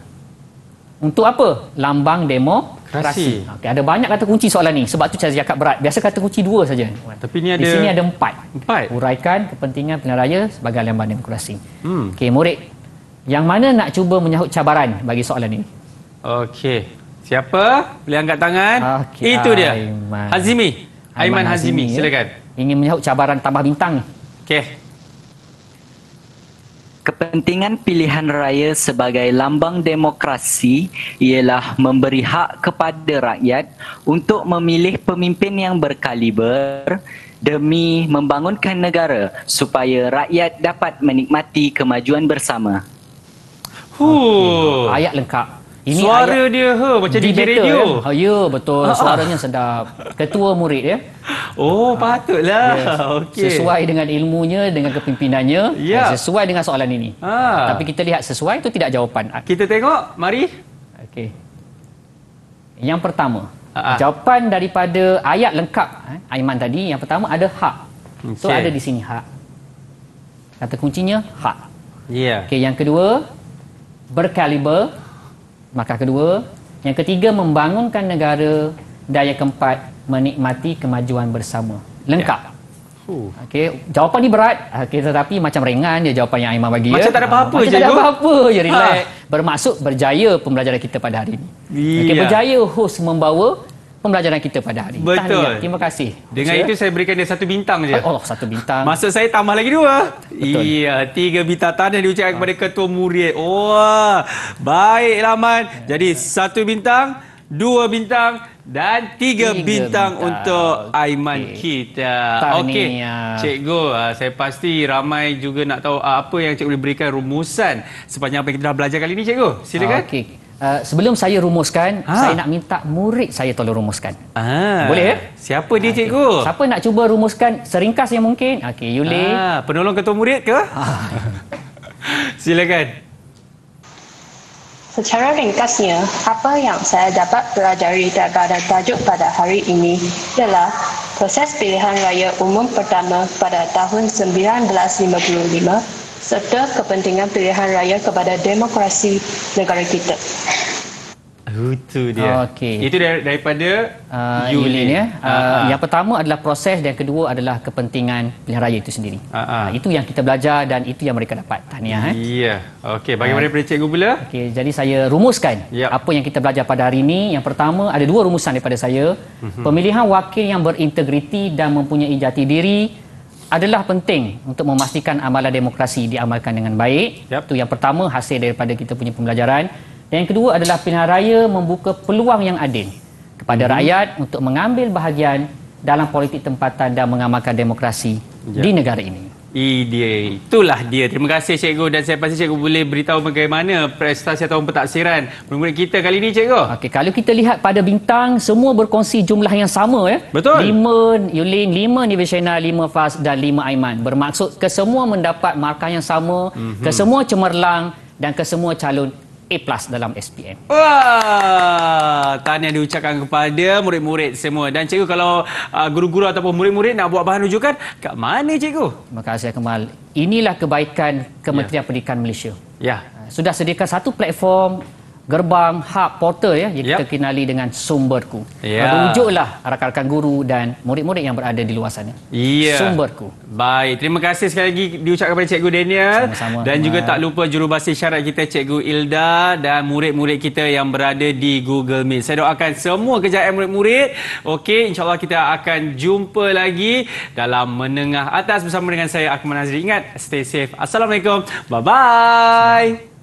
untuk apa? Lambang demo? demokrasi. Okay, ada banyak kata kunci soalan ni. Sebab tu saya cakap berat. Biasa kata kunci dua saja. Tapi ni ada... Di sini ada empat. Empat? Uraikan kepentingan pilihan raya sebagai lambang demokrasi. Hmm. Okey, murid. Yang mana nak cuba menyahut cabaran bagi soalan ni? Okey. Siapa? Boleh angkat tangan. Okay, Itu dia. Aiman. Hazimi. Aiman, Aiman Hazimi. Hazimi ya. Silakan. Ingin menyahut cabaran tambah bintang. Okey. Kepentingan pilihan raya sebagai lambang demokrasi ialah memberi hak kepada rakyat untuk memilih pemimpin yang berkaliber demi membangunkan negara supaya rakyat dapat menikmati kemajuan bersama. Huh, okay. ayat lengkap. Ini suara ayat, dia ha macam DJ radio. Ya, ha, ya betul ah, ah, suaranya sedap. Ketua murid ya. Oh ha, patutlah. Yes. Okey. Sesuai dengan ilmunya dengan kepimpinannya eh, ya. sesuai dengan soalan ini. Ha. Ha, tapi kita lihat sesuai itu tidak jawapan. Ah. Kita tengok mari. Okey. Yang pertama. Ah, jawapan daripada ayat lengkap eh, Aiman tadi yang pertama ada hak. Okay. So ada di sini hak. Kata kuncinya hak. Yeah. Okey yang kedua berkaliber Markah kedua. Yang ketiga, membangunkan negara. daya yang keempat, menikmati kemajuan bersama. Lengkap. Ya. Huh. Okey, jawapan ni berat. Okay, tetapi macam ringan je jawapan yang Aiman bagi. Macam ya. tak ada apa-apa je. Macam tak ada apa-apa je, relax. Ha. Bermaksud berjaya pembelajaran kita pada hari ini. Okay, berjaya host membawa pembelajaran kita pada hari ini. Betul. Tahniah. Terima kasih. Dengan Bucu. itu saya berikan dia satu bintang saja. Oh, satu bintang. Maksud saya tambah lagi dua. Betul. Iya, tiga bintang tanah diucapkan ha. kepada ketua murid. Wah, oh, baik Laman. Jadi satu bintang, dua bintang dan tiga, tiga bintang, bintang untuk Aiman okay. kita. Okey. Cikgu, ah, saya pasti ramai juga nak tahu apa yang cikgu boleh berikan rumusan sepanjang apa yang kita dah belajar kali ini, cikgu. Silakan. Okey. Uh, sebelum saya rumuskan, ha. saya nak minta murid saya tolong rumuskan. Ah. Boleh ya? Siapa dia ah, cikgu? Siapa nak cuba rumuskan seringkas yang mungkin? Okey, Yuli. Ah, penolong ketua murid ke? Ah. Silakan. Secara ringkasnya, apa yang saya dapat pelajari daripada tajuk pada hari ini ialah proses pilihan raya umum pertama pada tahun 1955 serta kepentingan pilihan raya kepada demokrasi negara kita. Itu dia. Okay. Itu dar daripada uh, ah, you Lin. Ya. Uh, ah, uh ah, -huh. Yang pertama adalah proses dan kedua adalah kepentingan pilihan raya itu sendiri. Uh -huh. uh, itu yang kita belajar dan itu yang mereka dapat. Tahniah. Eh. Ya. Yeah. Okey. Bagaimana uh. daripada cikgu pula? Okay, jadi saya rumuskan yep. Ya. apa yang kita belajar pada hari ini. Yang pertama ada dua rumusan daripada saya. Uh mhm. -huh. Pemilihan wakil yang berintegriti dan mempunyai jati diri adalah penting untuk memastikan amalan demokrasi diamalkan dengan baik. Yep. Itu yang pertama hasil daripada kita punya pembelajaran. Dan yang kedua adalah pilihan raya membuka peluang yang adil kepada hmm rakyat untuk mengambil bahagian dalam politik tempatan dan mengamalkan demokrasi yep. di negara ini. Idea, itulah dia terima kasih cikgu dan saya pasti cikgu boleh beritahu bagaimana prestasi ataupun pentaksiran murid-murid kita kali ini cikgu okey kalau kita lihat pada bintang semua berkongsi jumlah yang sama ya betul 5 Yulin 5 Nivesena 5 Fas dan 5 Aiman bermaksud kesemua mendapat markah yang sama mm-hmm. kesemua cemerlang dan kesemua calon A plus dalam SPM. Wah, tanya diucapkan kepada murid-murid semua. Dan cikgu kalau uh, guru-guru ataupun murid-murid nak buat bahan rujukan, kat mana cikgu? Terima kasih Kemal. Inilah kebaikan Kementerian yeah. Pendidikan Malaysia. Ya. Yeah. sudah sediakan satu platform gerbang, hak portal ya, yang yep. kita kenali dengan sumberku. Yeah. Rujuklah rakan-rakan guru dan murid-murid yang berada di luar sana. Yeah. Sumberku. Baik, terima kasih sekali lagi diucapkan kepada Cikgu Daniel. Sama-sama. Dan juga tak lupa jurubahasa syarat kita Cikgu Ilda dan murid-murid kita yang berada di Google Meet. Saya doakan semua kejayaan murid-murid. Okey, insyaAllah kita akan jumpa lagi dalam menengah atas bersama dengan saya Akmal Nazri. Ingat, stay safe. Assalamualaikum. Bye-bye. Assalamualaikum.